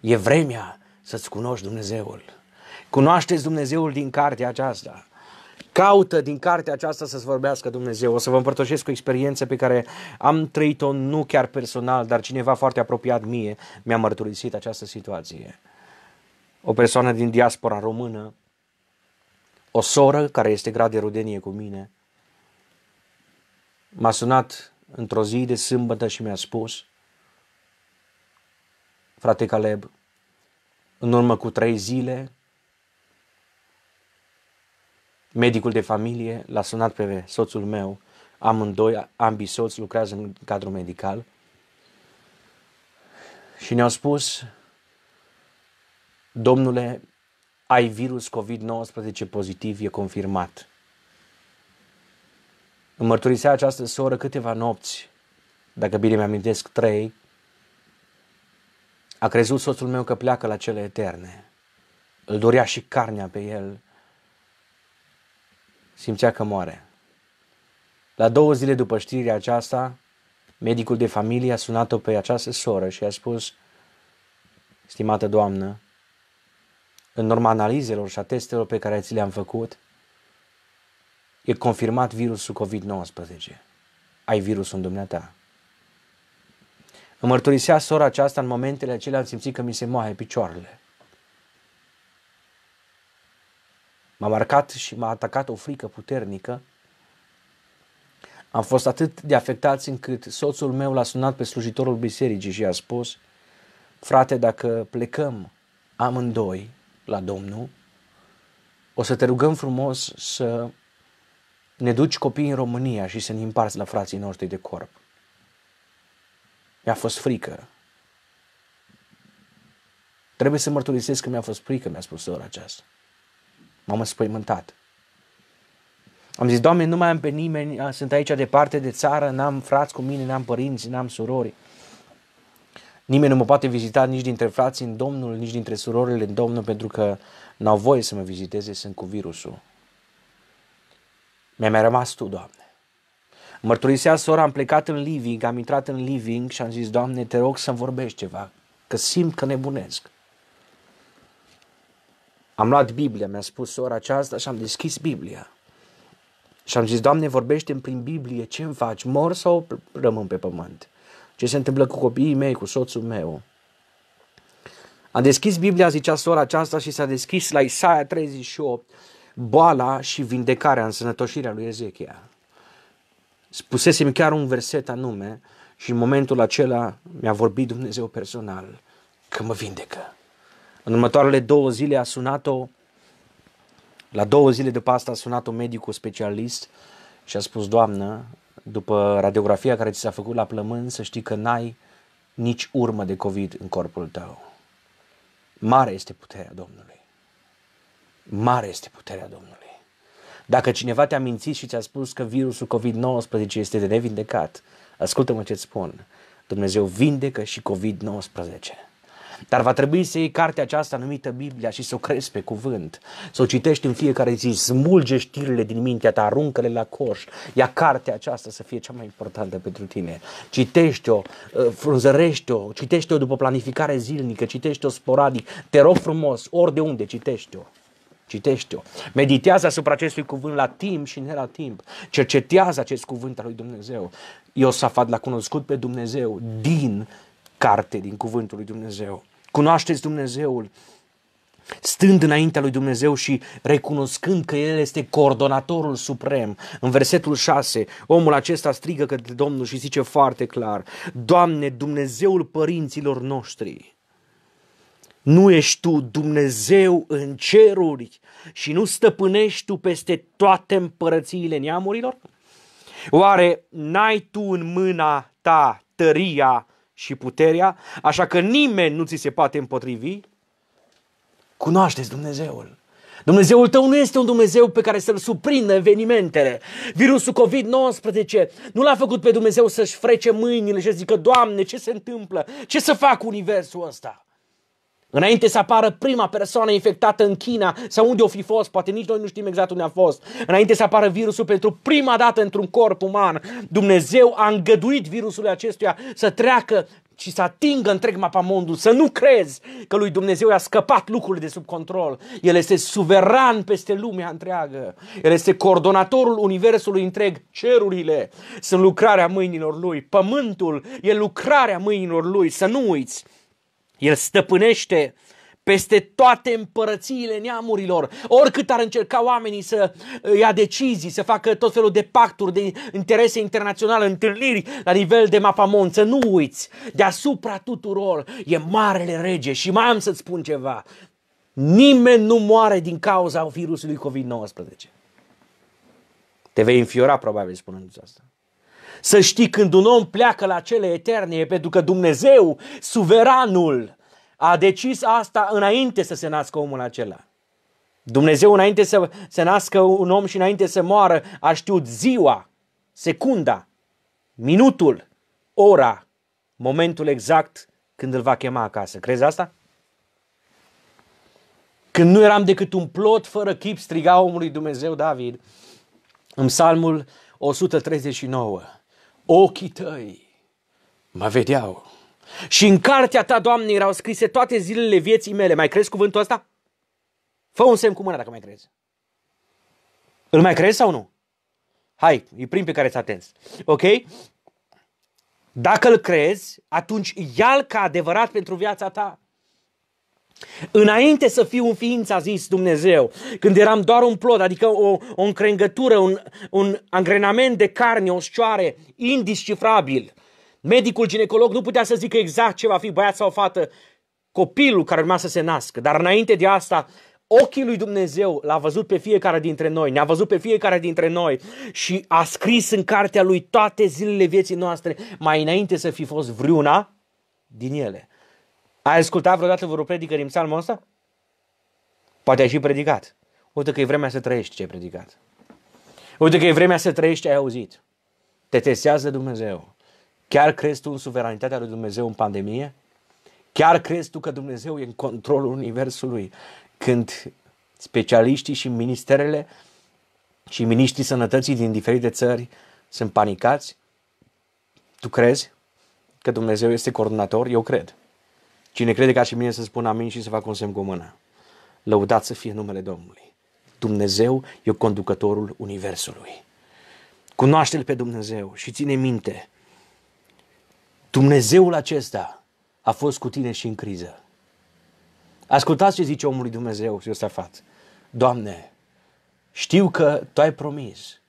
E vremea să-ți cunoști Dumnezeul. Cunoașteți Dumnezeul din cartea aceasta. Caută din cartea aceasta să-ți vorbească Dumnezeu. O să vă împărtășesc o experiență pe care am trăit-o nu chiar personal, dar cineva foarte apropiat mie mi-a mărturisit această situație. O persoană din diaspora română, o soră care este grad de rudenie cu mine, m-a sunat într-o zi de sâmbătă și mi-a spus, frate Caleb, în urmă cu trei zile Medicul de familie l-a sunat pe soțul meu, amândoi, ambii soți lucrează în cadrul medical și ne-au spus, domnule, ai virus COVID-19 pozitiv, e confirmat. Îmi mărturisea această soră câteva nopți, dacă bine mi-amintesc trei, a crezut soțul meu că pleacă la cele eterne. Îl dorea și carnea pe el simțea că moare. La două zile după știrea aceasta, medicul de familie a sunat-o pe această soră și a spus, Stimată doamnă, în urma analizelor și a testelor pe care ți le-am făcut, e confirmat virusul COVID-19. Ai virusul în dumneata. Îmi mărturisea sora aceasta în momentele acelea am simțit că mi se moaie picioarele. M-a marcat și m-a atacat o frică puternică. Am fost atât de afectați încât soțul meu l-a sunat pe slujitorul bisericii și a spus, frate, dacă plecăm amândoi la Domnul, o să te rugăm frumos să ne duci copiii în România și să ne împarți la frații noștri de corp. Mi-a fost frică. Trebuie să mărturisesc că mi-a fost frică, mi-a spus ora aceasta. M-am înspăimântat. Am zis, Doamne, nu mai am pe nimeni, sunt aici departe de țară, n-am frați cu mine, n-am părinți, n-am surori. Nimeni nu mă poate vizita nici dintre frații în Domnul, nici dintre surorile în Domnul, pentru că n-au voie să mă viziteze, sunt cu virusul. Mi-a mai rămas Tu, Doamne. Mărturisea sora, am plecat în living, am intrat în living și am zis, Doamne, te rog să-mi vorbești ceva, că simt că nebunesc. Am luat Biblia, mi-a spus sora aceasta și am deschis Biblia. Și am zis, Doamne, vorbește prin Biblie, ce îmi faci, mor sau rămân pe pământ? Ce se întâmplă cu copiii mei, cu soțul meu? Am deschis Biblia, zicea sora aceasta, și s-a deschis la Isaia 38, boala și vindecarea, însănătoșirea lui Ezechia. Spusesem chiar un verset anume și în momentul acela mi-a vorbit Dumnezeu personal că mă vindecă. În următoarele două zile a sunat-o, la două zile după asta a sunat-o medicul specialist și a spus, Doamnă, după radiografia care ți s-a făcut la plămân, să știi că n-ai nici urmă de COVID în corpul tău. Mare este puterea Domnului. Mare este puterea Domnului. Dacă cineva te-a mințit și ți-a spus că virusul COVID-19 este de nevindecat, ascultă-mă ce-ți spun. Dumnezeu vindecă și COVID-19. Dar va trebui să iei cartea aceasta numită Biblia și să o crezi pe cuvânt, să o citești în fiecare zi, smulge știrile din mintea ta, aruncă-le la coș, ia cartea aceasta să fie cea mai importantă pentru tine. Citește-o, uh, frunzărește-o, citește-o după planificare zilnică, citește-o sporadic, te rog frumos, ori de unde citește-o. Citește-o. Meditează asupra acestui cuvânt la timp și ne la timp. Cercetează acest cuvânt al lui Dumnezeu. Iosafat l-a cunoscut pe Dumnezeu din carte din Cuvântul lui Dumnezeu. Cunoașteți Dumnezeul stând înaintea lui Dumnezeu și recunoscând că El este coordonatorul suprem. În versetul 6, omul acesta strigă către Domnul și zice foarte clar, Doamne, Dumnezeul părinților noștri, nu ești Tu Dumnezeu în ceruri și nu stăpânești Tu peste toate împărățiile neamurilor? Oare n-ai Tu în mâna Ta tăria și puterea, așa că nimeni nu ți se poate împotrivi, cunoașteți Dumnezeul. Dumnezeul tău nu este un Dumnezeu pe care să-l suprindă evenimentele. Virusul COVID-19 nu l-a făcut pe Dumnezeu să-și frece mâinile și să zică, Doamne, ce se întâmplă? Ce să fac cu universul ăsta? Înainte să apară prima persoană infectată în China sau unde o fi fost, poate nici noi nu știm exact unde a fost. Înainte să apară virusul pentru prima dată într-un corp uman, Dumnezeu a îngăduit virusul acestuia să treacă și să atingă întreg mapamondul, să nu crezi că lui Dumnezeu i-a scăpat lucrurile de sub control. El este suveran peste lumea întreagă. El este coordonatorul universului întreg. Cerurile sunt lucrarea mâinilor lui. Pământul e lucrarea mâinilor lui. Să nu uiți el stăpânește peste toate împărățiile neamurilor. Oricât ar încerca oamenii să uh, ia decizii, să facă tot felul de pacturi, de interese internaționale, întâlniri la nivel de mapamon, să nu uiți, deasupra tuturor e marele rege și mai am să-ți spun ceva. Nimeni nu moare din cauza virusului COVID-19. Te vei înfiora probabil spunându-ți asta. Să știi când un om pleacă la cele eterne e pentru că Dumnezeu, suveranul, a decis asta înainte să se nască omul acela. Dumnezeu înainte să se nască un om și înainte să moară a știut ziua, secunda, minutul, ora, momentul exact când îl va chema acasă. Crezi asta? Când nu eram decât un plot fără chip, striga omului Dumnezeu David în psalmul 139 ochii tăi mă vedeau. Și în cartea ta, Doamne, erau scrise toate zilele vieții mele. Mai crezi cuvântul ăsta? Fă un semn cu mâna dacă mai crezi. Îl mai crezi sau nu? Hai, e prim pe care ți atenți. Ok? Dacă îl crezi, atunci ia-l ca adevărat pentru viața ta. Înainte să fiu în ființă, a zis Dumnezeu, când eram doar un plod, adică o, o încrengătură, un, un angrenament de carne, o șoare, indiscifrabil. Medicul ginecolog nu putea să zică exact ce va fi băiat sau fată copilul care urma să se nască, dar înainte de asta ochii lui Dumnezeu l-a văzut pe fiecare dintre noi, ne-a văzut pe fiecare dintre noi și a scris în cartea lui toate zilele vieții noastre, mai înainte să fi fost vreuna din ele. Ai ascultat vreodată vreo predică din psalmul ăsta? Poate ai și predicat. Uite că e vremea să trăiești ce ai predicat. Uite că e vremea să trăiești ce ai auzit. Te testează Dumnezeu. Chiar crezi tu în suveranitatea lui Dumnezeu în pandemie? Chiar crezi tu că Dumnezeu e în controlul Universului când specialiștii și ministerele și miniștrii sănătății din diferite țări sunt panicați? Tu crezi că Dumnezeu este coordonator? Eu cred. Cine crede ca și mine să spun amin și să fac un semn cu mâna. Lăudați să fie numele Domnului. Dumnezeu e conducătorul Universului. Cunoaște-L pe Dumnezeu și ține minte. Dumnezeul acesta a fost cu tine și în criză. Ascultați ce zice omului Dumnezeu, Iosafat. Doamne, știu că Tu ai promis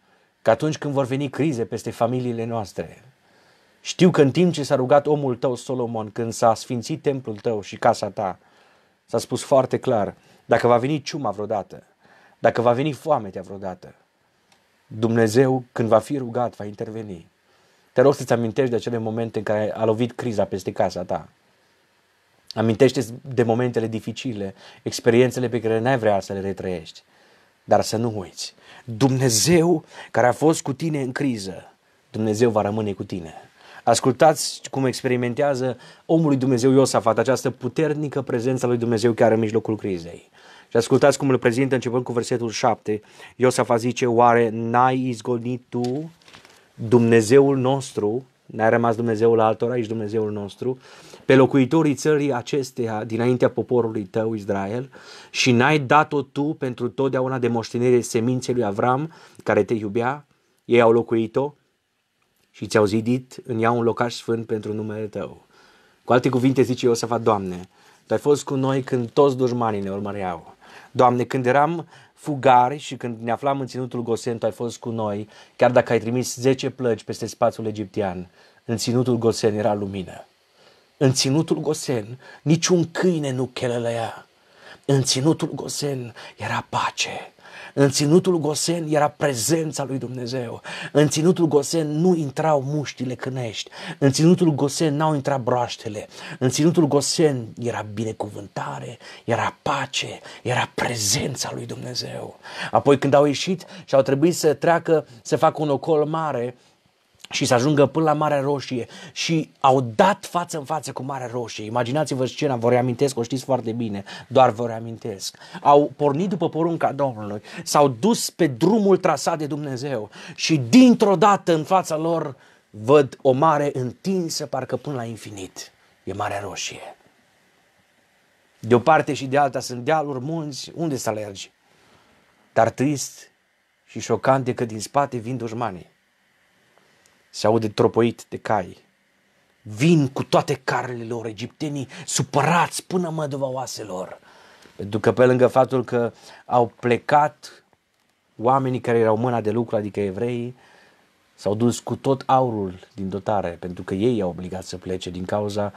că atunci când vor veni crize peste familiile noastre, știu că în timp ce s-a rugat omul tău Solomon, când s-a sfințit templul tău și casa ta, s-a spus foarte clar, dacă va veni ciuma vreodată, dacă va veni foamea vreodată, Dumnezeu, când va fi rugat, va interveni. Te rog să-ți amintești de acele momente în care a lovit criza peste casa ta. Amintește-ți de momentele dificile, experiențele pe care n-ai vrea să le retrăiești. Dar să nu uiți, Dumnezeu care a fost cu tine în criză, Dumnezeu va rămâne cu tine. Ascultați cum experimentează omul lui Dumnezeu Iosafat această puternică prezență lui Dumnezeu chiar în mijlocul crizei. Și ascultați cum îl prezintă începând cu versetul 7. Iosafat zice, oare n-ai izgonit tu Dumnezeul nostru, n ai rămas Dumnezeul altora, aici Dumnezeul nostru, pe locuitorii țării acesteia dinaintea poporului tău, Israel, și n-ai dat-o tu pentru totdeauna de moștenire seminței lui Avram, care te iubea, ei au locuit-o, și ți-au zidit în ea un locaș sfânt pentru numele tău. Cu alte cuvinte zice Iosafat, Doamne, Tu ai fost cu noi când toți dușmanii ne urmăreau. Doamne, când eram fugari și când ne aflam în ținutul Gosen, Tu ai fost cu noi, chiar dacă ai trimis 10 plăci peste spațiul egiptean, în ținutul Gosen era lumină. În ținutul Gosen niciun câine nu chelălăia. În ținutul Gosen era pace. În ținutul Gosen era prezența lui Dumnezeu. În ținutul Gosen nu intrau muștile cânești. În ținutul Gosen n-au intrat broaștele. În ținutul Gosen era binecuvântare, era pace, era prezența lui Dumnezeu. Apoi când au ieșit și au trebuit să treacă, să facă un ocol mare, și să ajungă până la Marea Roșie și au dat față în față cu Marea Roșie. Imaginați-vă scena, vă reamintesc, o știți foarte bine, doar vă reamintesc. Au pornit după porunca Domnului, s-au dus pe drumul trasat de Dumnezeu și dintr-o dată în fața lor văd o mare întinsă parcă până la infinit. E Marea Roșie. De o parte și de alta sunt dealuri, munți, unde să alergi? Dar trist și șocant de că din spate vin dușmanii se aude tropoit de cai. Vin cu toate carele lor egiptenii supărați până măduva oaselor. Pentru că pe lângă faptul că au plecat oamenii care erau mâna de lucru, adică evreii, s-au dus cu tot aurul din dotare, pentru că ei au obligat să plece din cauza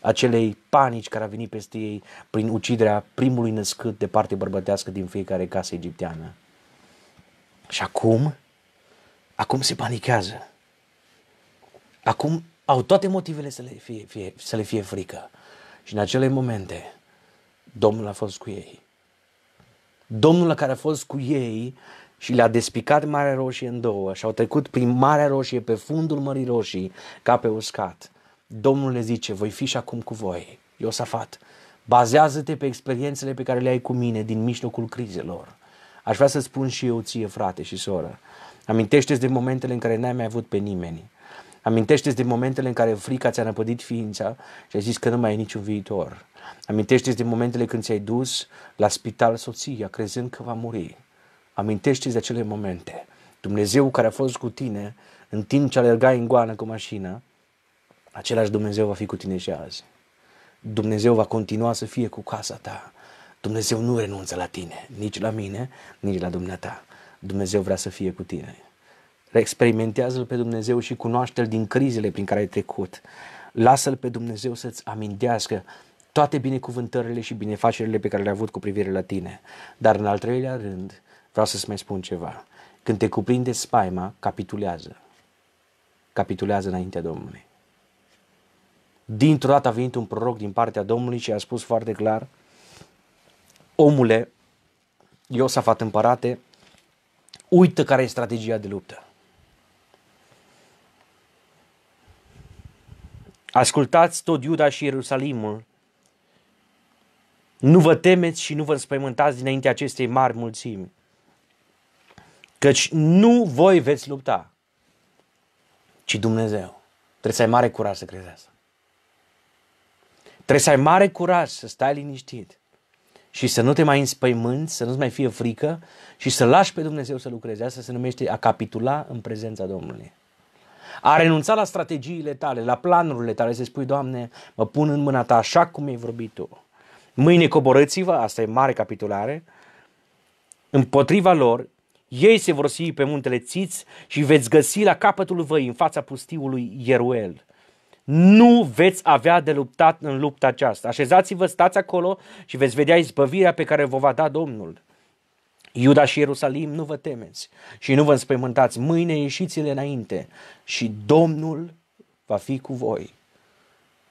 acelei panici care a venit peste ei prin uciderea primului născut de parte bărbătească din fiecare casă egipteană. Și acum, acum se panichează. Acum au toate motivele să le fie, fie, să le fie frică. Și în acele momente, Domnul a fost cu ei. Domnul care a fost cu ei și le-a despicat Marea Roșie în două și au trecut prin Marea Roșie pe fundul Mării Roșii ca pe uscat. Domnul le zice, voi fi și acum cu voi. Iosafat, bazează-te pe experiențele pe care le ai cu mine din mijlocul crizelor. Aș vrea să spun și eu ție, frate și soră, amintește-ți de momentele în care n-ai mai avut pe nimeni Amintește-ți de momentele în care frica ți-a năpădit ființa și ai zis că nu mai e niciun viitor. Amintește-ți de momentele când ți-ai dus la spital soția, crezând că va muri. Amintește-ți de acele momente. Dumnezeu care a fost cu tine în timp ce alergai în goană cu mașină, același Dumnezeu va fi cu tine și azi. Dumnezeu va continua să fie cu casa ta. Dumnezeu nu renunță la tine, nici la mine, nici la dumneata. Dumnezeu vrea să fie cu tine experimentează-L pe Dumnezeu și cunoaște-L din crizele prin care ai trecut. Lasă-L pe Dumnezeu să-ți amintească toate binecuvântările și binefacerile pe care le-a avut cu privire la tine. Dar în al treilea rând, vreau să-ți mai spun ceva. Când te cuprinde spaima, capitulează. Capitulează înaintea Domnului. Dintr-o dată a venit un proroc din partea Domnului și a spus foarte clar, omule, Iosafat împărate, uită care e strategia de luptă. Ascultați tot Iuda și Ierusalimul. Nu vă temeți și nu vă înspăimântați dinaintea acestei mari mulțimi. Căci nu voi veți lupta, ci Dumnezeu. Trebuie să ai mare curaj să crezi asta. Trebuie să ai mare curaj să stai liniștit și să nu te mai înspăimânți, să nu-ți mai fie frică și să lași pe Dumnezeu să lucreze. Asta se numește a capitula în prezența Domnului. A renunța la strategiile tale, la planurile tale, să spui, Doamne, mă pun în mâna ta așa cum mi-ai vorbit tu. Mâine coborăți-vă, asta e mare capitulare, împotriva lor, ei se vor sii pe muntele Țiți și veți găsi la capătul văi, în fața pustiului Ieruel. Nu veți avea de luptat în lupta aceasta. Așezați-vă, stați acolo și veți vedea izbăvirea pe care vă va da Domnul. Iuda și Ierusalim, nu vă temeți și nu vă înspăimântați. Mâine ieșiți-le înainte și Domnul va fi cu voi.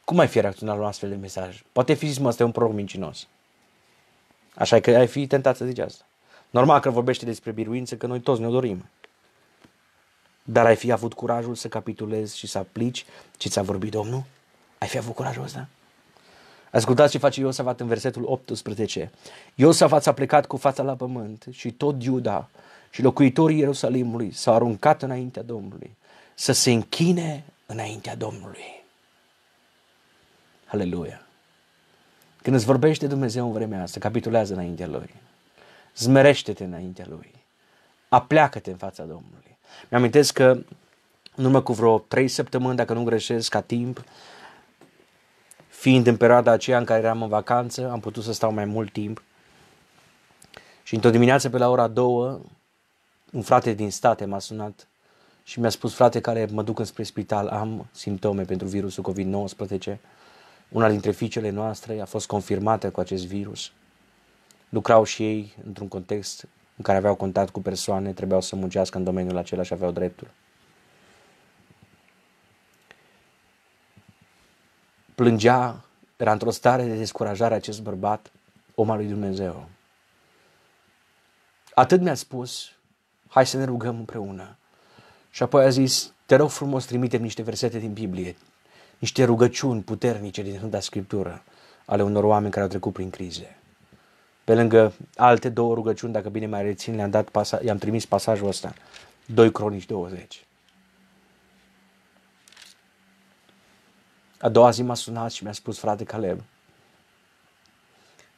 Cum ai fi reacționat la un astfel de mesaj? Poate fi zis, mă, este un proroc mincinos. Așa că ai fi tentat să zici asta. Normal că vorbește despre biruință, că noi toți ne dorim. Dar ai fi avut curajul să capitulezi și să aplici ce ți-a vorbit Domnul? Ai fi avut curajul ăsta? Ascultați ce face Iosafat în versetul 18. Iosafat s-a plecat cu fața la pământ și tot Iuda și locuitorii Ierusalimului s-au aruncat înaintea Domnului să se închine înaintea Domnului. Aleluia! Când îți vorbește Dumnezeu în vremea asta, capitulează înaintea Lui. Zmerește-te înaintea Lui. Apleacă-te în fața Domnului. Mi-amintesc că în urmă cu vreo trei săptămâni, dacă nu greșesc ca timp, uh, fiind în perioada aceea în care eram în vacanță, am putut să stau mai mult timp. Și într-o dimineață pe la ora două, un frate din state m-a sunat și mi-a spus, frate, care mă duc înspre spital, am simptome pentru virusul COVID-19. Una dintre fiicele noastre a fost confirmată cu acest virus. Lucrau și ei într-un context în care aveau contact cu persoane, trebuiau să muncească în domeniul acela și aveau dreptul. plângea, era într-o stare de descurajare acest bărbat, om al lui Dumnezeu. Atât mi-a spus, hai să ne rugăm împreună. Și apoi a zis, te rog frumos, trimite niște versete din Biblie, niște rugăciuni puternice din Sfânta Scriptură ale unor oameni care au trecut prin crize. Pe lângă alte două rugăciuni, dacă bine mai rețin, le-am, dat pasa- i-am trimis pasajul ăsta, 2 Cronici 20. A doua zi m-a sunat și mi-a spus, frate Caleb,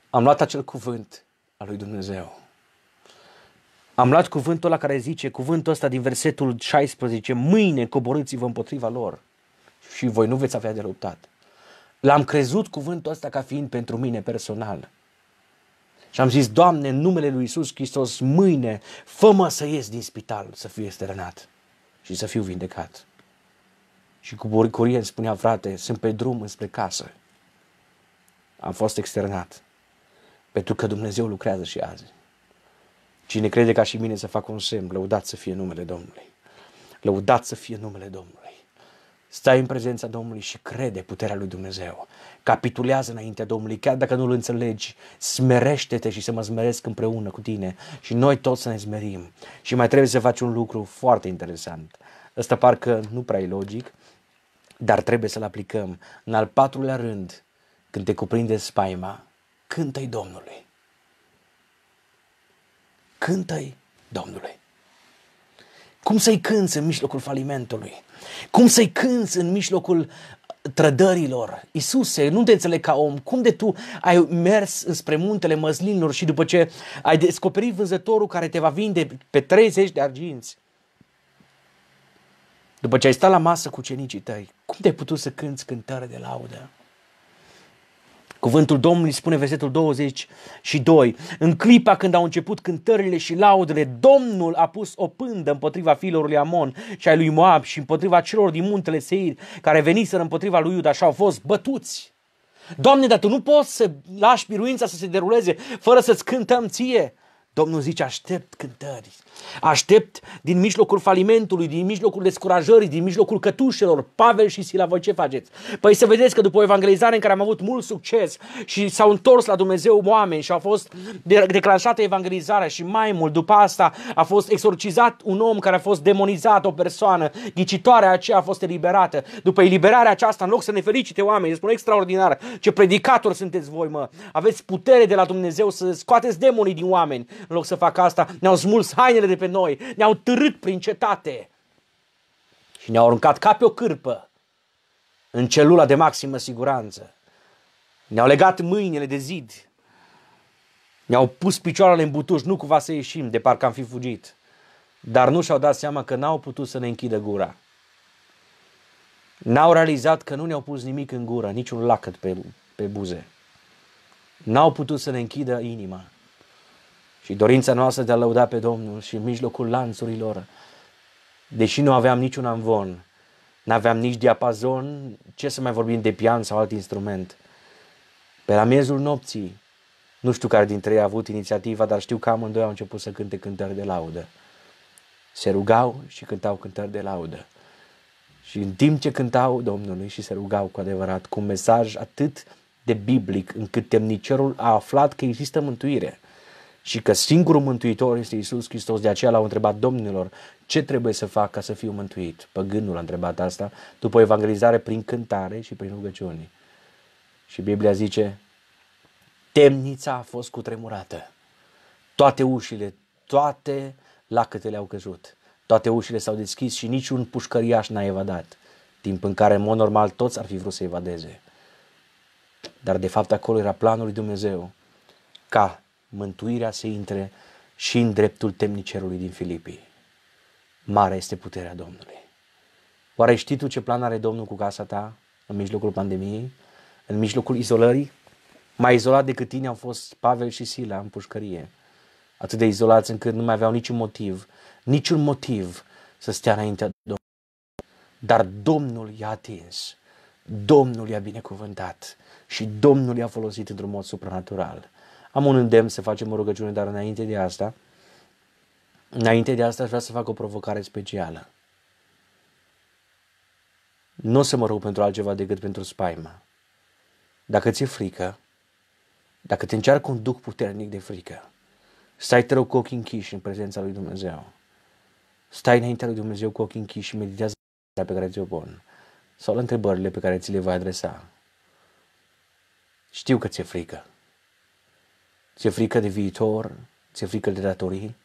am luat acel cuvânt al lui Dumnezeu. Am luat cuvântul la care zice, cuvântul ăsta din versetul 16, mâine coborâți-vă împotriva lor și voi nu veți avea de luptat. L-am crezut cuvântul ăsta ca fiind pentru mine personal. Și am zis, Doamne, în numele lui Isus Hristos, mâine, fă-mă să ies din spital, să fiu esterenat și să fiu vindecat și cu bucurie îmi spunea, frate, sunt pe drum înspre casă. Am fost externat. Pentru că Dumnezeu lucrează și azi. Cine crede ca și mine să fac un semn, lăudat să fie numele Domnului. Lăudat să fie numele Domnului. Stai în prezența Domnului și crede puterea lui Dumnezeu. Capitulează înaintea Domnului, chiar dacă nu-L înțelegi, smerește-te și să mă smeresc împreună cu tine și noi toți să ne smerim. Și mai trebuie să faci un lucru foarte interesant. Ăsta parcă nu prea e logic, dar trebuie să-l aplicăm. În al patrulea rând, când te cuprinde spaima, cântă-i Domnului. Cântă-i Domnului. Cum să-i cânți în mijlocul falimentului? Cum să-i cânți în mijlocul uh, trădărilor? Isuse, nu te înțeleg ca om. Cum de tu ai mers spre muntele măslinilor și după ce ai descoperit vânzătorul care te va vinde pe 30 de arginți, după ce ai stat la masă cu cenicii tăi, cum te-ai putut să cânți cântare de laudă? Cuvântul Domnului spune versetul 22, în clipa când au început cântările și laudele, Domnul a pus o pândă împotriva fiilor lui Amon și ai lui Moab și împotriva celor din muntele Seir care veniseră împotriva lui Iuda și au fost bătuți. Doamne, dar tu nu poți să lași piruința să se deruleze fără să-ți cântăm ție. Domnul zice, aștept cântări, aștept din mijlocul falimentului, din mijlocul descurajării, din mijlocul cătușelor, Pavel și Sila, voi ce faceți? Păi să vedeți că după o evangelizare în care am avut mult succes și s-au întors la Dumnezeu oameni și a fost declanșată evangelizarea și mai mult, după asta a fost exorcizat un om care a fost demonizat, o persoană, ghicitoarea aceea a fost eliberată. După eliberarea aceasta, în loc să ne felicite oamenii, spun extraordinar, ce predicatori sunteți voi, mă, aveți putere de la Dumnezeu să scoateți demonii din oameni în loc să facă asta, ne-au smuls hainele de pe noi, ne-au târât prin cetate și ne-au aruncat ca pe o cârpă în celula de maximă siguranță. Ne-au legat mâinile de zid, ne-au pus picioarele în butuș, nu cumva să ieșim, de parcă am fi fugit. Dar nu și-au dat seama că n-au putut să ne închidă gura. N-au realizat că nu ne-au pus nimic în gură, niciun lacăt pe, pe buze. N-au putut să ne închidă inima și dorința noastră de a lăuda pe Domnul și în mijlocul lanțurilor, deși nu aveam niciun amvon, nu aveam nici diapazon, ce să mai vorbim de pian sau alt instrument. Pe la miezul nopții, nu știu care dintre ei a avut inițiativa, dar știu că amândoi au început să cânte cântări de laudă. Se rugau și cântau cântări de laudă. Și în timp ce cântau Domnului și se rugau cu adevărat, cu un mesaj atât de biblic, încât temnicerul a aflat că există mântuire – și că singurul mântuitor este Isus Hristos. De aceea l-au întrebat domnilor, ce trebuie să fac ca să fiu mântuit? Păgânul a întrebat asta după evangelizare prin cântare și prin rugăciuni. Și Biblia zice, temnița a fost cutremurată, toate ușile, toate lacătele au căzut, toate ușile s-au deschis și niciun pușcăriaș n-a evadat, timp în care, în mod normal, toți ar fi vrut să evadeze. Dar, de fapt, acolo era planul lui Dumnezeu ca mântuirea să intre și în dreptul temnicerului din Filipii. Mare este puterea Domnului. Oare știi tu ce plan are Domnul cu casa ta în mijlocul pandemiei, în mijlocul izolării? Mai izolat decât tine au fost Pavel și Sila în pușcărie. Atât de izolați încât nu mai aveau niciun motiv, niciun motiv să stea înaintea Domnului. Dar Domnul i-a atins, Domnul i-a binecuvântat și Domnul i-a folosit într-un mod supranatural. Am un îndemn să facem o rugăciune, dar înainte de asta, înainte de asta aș vrea să fac o provocare specială. Nu o să mă rog pentru altceva decât pentru spaima. Dacă ți-e frică, dacă te încearcă un duc puternic de frică, stai te rog cu ochii închiși în prezența lui Dumnezeu. Stai înaintea lui Dumnezeu cu ochii închiși și meditează pe care ți-o pun sau la întrebările pe care ți le va adresa. Știu că ți-e frică. Ți-e frică de viitor? Ți-e frică de datorii?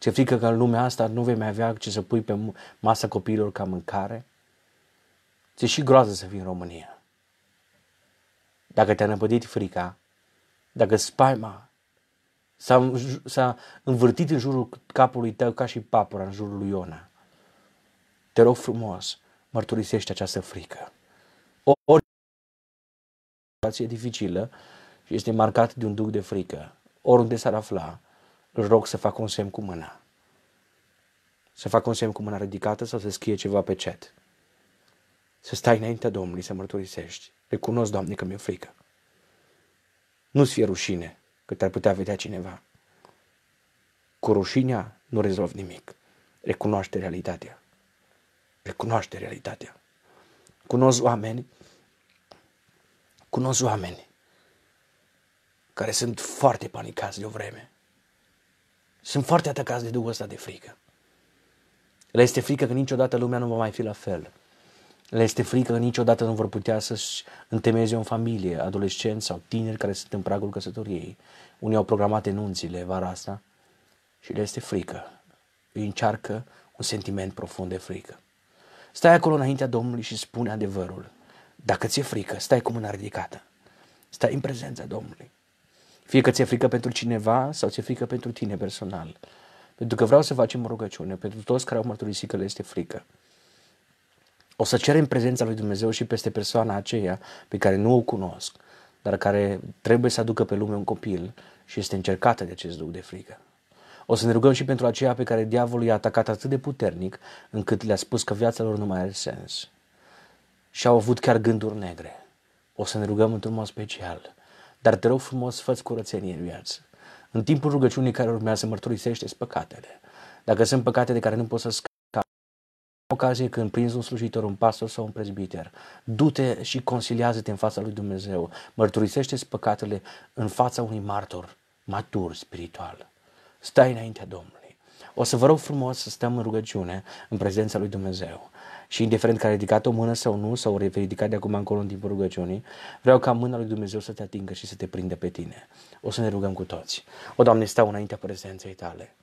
Ți-e frică că în lumea asta nu vei mai avea ce să pui pe masa copiilor ca mâncare? Ți-e și groază să fii în România. Dacă te-a năpădit frica, dacă spaima s-a, s-a învârtit în jurul capului tău ca și papura în jurul lui Iona, te rog frumos, mărturisește această frică. o situație dificilă, și este marcat de un duc de frică, oriunde s-ar afla, îl rog să facă un semn cu mâna. Să facă un semn cu mâna ridicată sau să scrie ceva pe cet. Să stai înaintea Domnului, să mărturisești. Recunosc, Doamne, că mi-e frică. Nu-ți fie rușine că te-ar putea vedea cineva. Cu rușinea nu rezolv nimic. Recunoaște realitatea. Recunoaște realitatea. Cunosc oameni, cunosc oameni care sunt foarte panicați de o vreme. Sunt foarte atacați de Duhul ăsta de frică. Le este frică că niciodată lumea nu va mai fi la fel. Le este frică că niciodată nu vor putea să-și întemeieze o familie, adolescenți sau tineri care sunt în pragul căsătoriei. Unii au programate enunțile vara asta și le este frică. Îi încearcă un sentiment profund de frică. Stai acolo înaintea Domnului și spune adevărul. Dacă ți-e frică, stai cu mâna ridicată. Stai în prezența Domnului. Fie că ți-e frică pentru cineva sau ți-e frică pentru tine personal. Pentru că vreau să facem o rugăciune pentru toți care au mărturisit că le este frică. O să cerem prezența lui Dumnezeu și peste persoana aceea pe care nu o cunosc, dar care trebuie să aducă pe lume un copil și este încercată de acest duc de frică. O să ne rugăm și pentru aceea pe care diavolul i-a atacat atât de puternic încât le-a spus că viața lor nu mai are sens. Și au avut chiar gânduri negre. O să ne rugăm într-un mod special dar te rog frumos, fă curățenie în viață. În timpul rugăciunii care urmează, mărturisește păcatele. Dacă sunt păcate de care nu poți să scapi, ocazie când prinzi un slujitor, un pastor sau un prezbiter, du-te și consiliază-te în fața lui Dumnezeu. mărturisește păcatele în fața unui martor matur spiritual. Stai înaintea Domnului. O să vă rog frumos să stăm în rugăciune în prezența lui Dumnezeu și indiferent că a ridicat o mână sau nu, sau o ridicat de acum încolo în timpul rugăciunii, vreau ca mâna lui Dumnezeu să te atingă și să te prindă pe tine. O să ne rugăm cu toți. O, Doamne, stau înaintea prezenței tale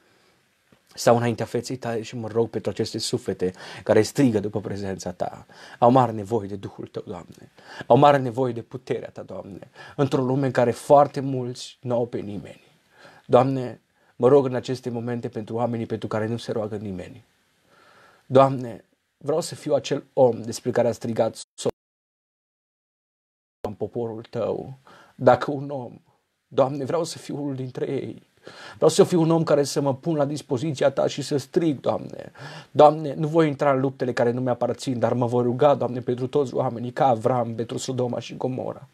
Stau înaintea feței tale și mă rog pentru aceste suflete care strigă după prezența ta. Au mare nevoie de Duhul tău, Doamne. Au mare nevoie de puterea ta, Doamne, într-o lume în care foarte mulți nu au pe nimeni. Doamne, mă rog în aceste momente pentru oamenii pentru care nu se roagă nimeni. Doamne, vreau să fiu acel om despre care a strigat Sol în poporul tău. Dacă un om, Doamne, vreau să fiu unul dintre ei. Vreau să fiu un om care să mă pun la dispoziția ta și să strig, Doamne. Doamne, nu voi intra în luptele care nu mi aparțin, dar mă voi ruga, Doamne, pentru toți oamenii, ca Avram, pentru Sodoma și Gomora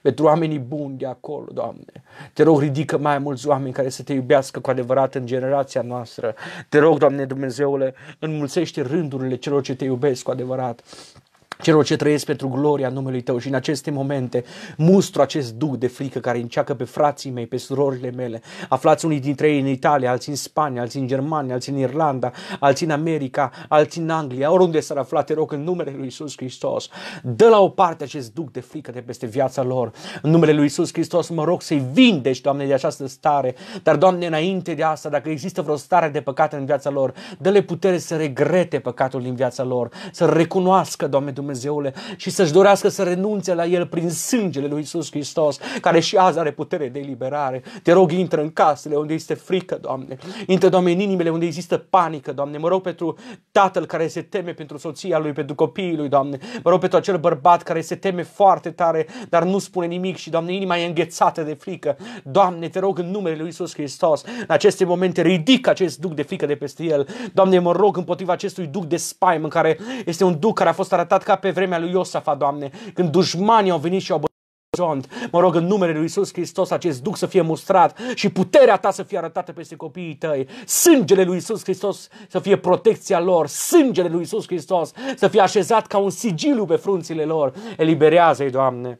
pentru oamenii buni de acolo, Doamne. Te rog, ridică mai mulți oameni care să te iubească cu adevărat în generația noastră. Te rog, Doamne Dumnezeule, înmulțește rândurile celor ce te iubesc cu adevărat celor ce trăiesc pentru gloria numelui Tău și în aceste momente mustru acest duc de frică care înceacă pe frații mei, pe surorile mele. Aflați unii dintre ei în Italia, alții în Spania, alții în Germania, alții în Irlanda, alții în America, alții în Anglia, oriunde s-ar afla, te rog, în numele Lui Isus Hristos. Dă la o parte acest duc de frică de peste viața lor. În numele Lui Isus Hristos mă rog să-i vindești, Doamne, de această stare. Dar, Doamne, înainte de asta, dacă există vreo stare de păcat în viața lor, dă-le putere să regrete păcatul din viața lor, să recunoască, Doamne Dumnezeu, Dumnezeule și să-și dorească să renunțe la el prin sângele lui Isus Hristos, care și azi are putere de eliberare. Te rog, intră în casele unde este frică, Doamne. Intră, Doamne, în inimile unde există panică, Doamne. Mă rog pentru tatăl care se teme pentru soția lui, pentru copiii lui, Doamne. Mă rog pentru acel bărbat care se teme foarte tare, dar nu spune nimic și, Doamne, inima e înghețată de frică. Doamne, te rog în numele lui Isus Hristos, în aceste momente ridică acest duc de frică de peste el. Doamne, mă rog împotriva acestui duc de spaim în care este un duc care a fost arătat ca pe vremea lui Iosafa, Doamne, când dușmanii au venit și au bătut Mă rog în numele lui Isus Hristos acest duc să fie mustrat și puterea ta să fie arătată peste copiii tăi. Sângele lui Isus Hristos să fie protecția lor. Sângele lui Isus Hristos să fie așezat ca un sigiliu pe frunțile lor. Eliberează-i, Doamne!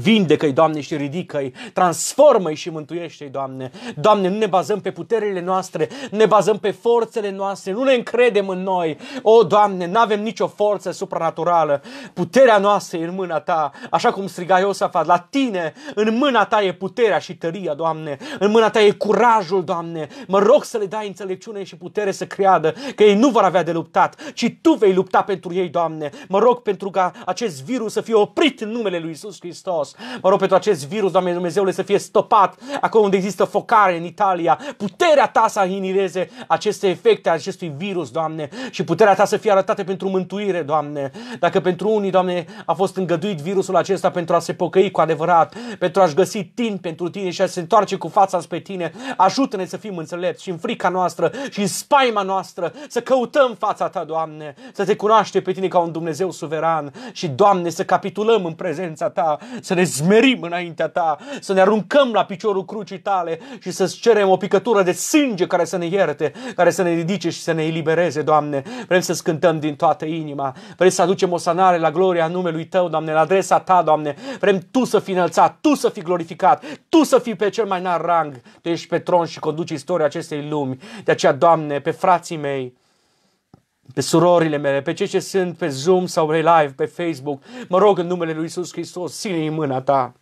Vindecă-i, Doamne, și ridică-i, transformă-i și mântuiește-i, Doamne. Doamne, nu ne bazăm pe puterile noastre, ne bazăm pe forțele noastre, nu ne încredem în noi. O, Doamne, nu avem nicio forță supranaturală, puterea noastră e în mâna Ta, așa cum striga Iosafat, la Tine, în mâna Ta e puterea și tăria, Doamne, în mâna Ta e curajul, Doamne. Mă rog să le dai înțelepciune și putere să creadă că ei nu vor avea de luptat, ci Tu vei lupta pentru ei, Doamne. Mă rog pentru ca acest virus să fie oprit în numele Lui Isus Hristos. Hristos. Mă rog pentru acest virus, Doamne Dumnezeule, să fie stopat acolo unde există focare în Italia. Puterea Ta să inireze aceste efecte a acestui virus, Doamne, și puterea Ta să fie arătată pentru mântuire, Doamne. Dacă pentru unii, Doamne, a fost îngăduit virusul acesta pentru a se pocăi cu adevărat, pentru a-și găsi timp pentru Tine și a se întoarce cu fața spre Tine, ajută-ne să fim înțelepți și în frica noastră și în spaima noastră să căutăm fața Ta, Doamne, să Te cunoaște pe Tine ca un Dumnezeu suveran și, Doamne, să capitulăm în prezența Ta, să să ne zmerim înaintea ta, să ne aruncăm la piciorul crucii tale și să-ți cerem o picătură de sânge care să ne ierte, care să ne ridice și să ne elibereze, Doamne. Vrem să scântăm cântăm din toată inima, vrem să aducem o sanare la gloria numelui Tău, Doamne, la adresa Ta, Doamne. Vrem Tu să fii înălțat, Tu să fii glorificat, Tu să fii pe cel mai înalt rang. Tu ești pe tron și conduci istoria acestei lumi. De aceea, Doamne, pe frații mei, pe surorile mele, pe cei ce sunt pe Zoom sau pe live, pe Facebook, mă rog în numele Lui Isus Hristos, ține în mâna Ta,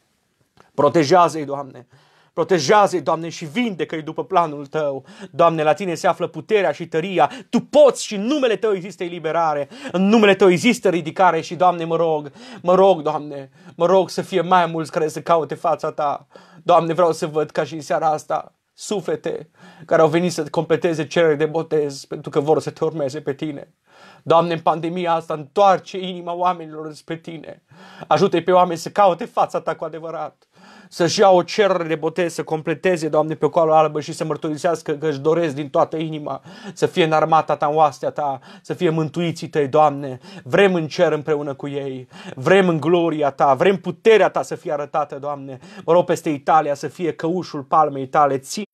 protejează-i, Doamne, Protejează-i, Doamne, și vindecă-i după planul Tău. Doamne, la Tine se află puterea și tăria. Tu poți și în numele Tău există eliberare. În numele Tău există ridicare și, Doamne, mă rog, mă rog, Doamne, mă rog să fie mai mulți care să caute fața Ta. Doamne, vreau să văd ca și în seara asta suflete care au venit să completeze cerere de botez pentru că vor să te urmeze pe tine. Doamne, în pandemia asta întoarce inima oamenilor spre tine. Ajută-i pe oameni să caute fața ta cu adevărat să-și ia o cerere de botez, să completeze, Doamne, pe coală albă și să mărturisească că își doresc din toată inima să fie în armata ta, în oastea ta, să fie mântuiții tăi, Doamne. Vrem în cer împreună cu ei, vrem în gloria ta, vrem puterea ta să fie arătată, Doamne. Mă rog peste Italia să fie căușul palmei tale, ține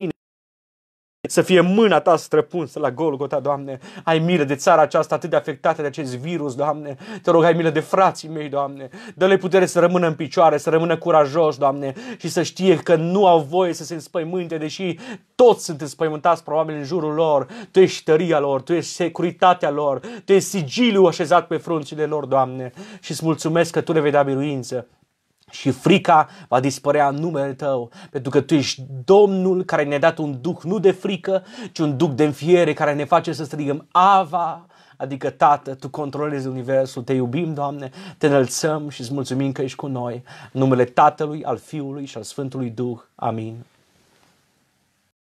să fie mâna ta străpunsă la Golgota, Doamne. Ai milă de țara aceasta atât de afectată de acest virus, Doamne. Te rog, ai milă de frații mei, Doamne. Dă-le putere să rămână în picioare, să rămână curajos, Doamne, și să știe că nu au voie să se înspăimânte, deși toți sunt înspăimântați probabil în jurul lor. Tu ești tăria lor, Tu ești securitatea lor, Tu ești sigiliul așezat pe frunțile lor, Doamne. Și îți mulțumesc că Tu le vei da biruință și frica va dispărea în numele tău, pentru că tu ești Domnul care ne-a dat un duh nu de frică, ci un duh de înfiere care ne face să strigăm Ava, adică Tată, Tu controlezi Universul, Te iubim, Doamne, Te înălțăm și îți mulțumim că ești cu noi. În numele Tatălui, al Fiului și al Sfântului Duh. Amin.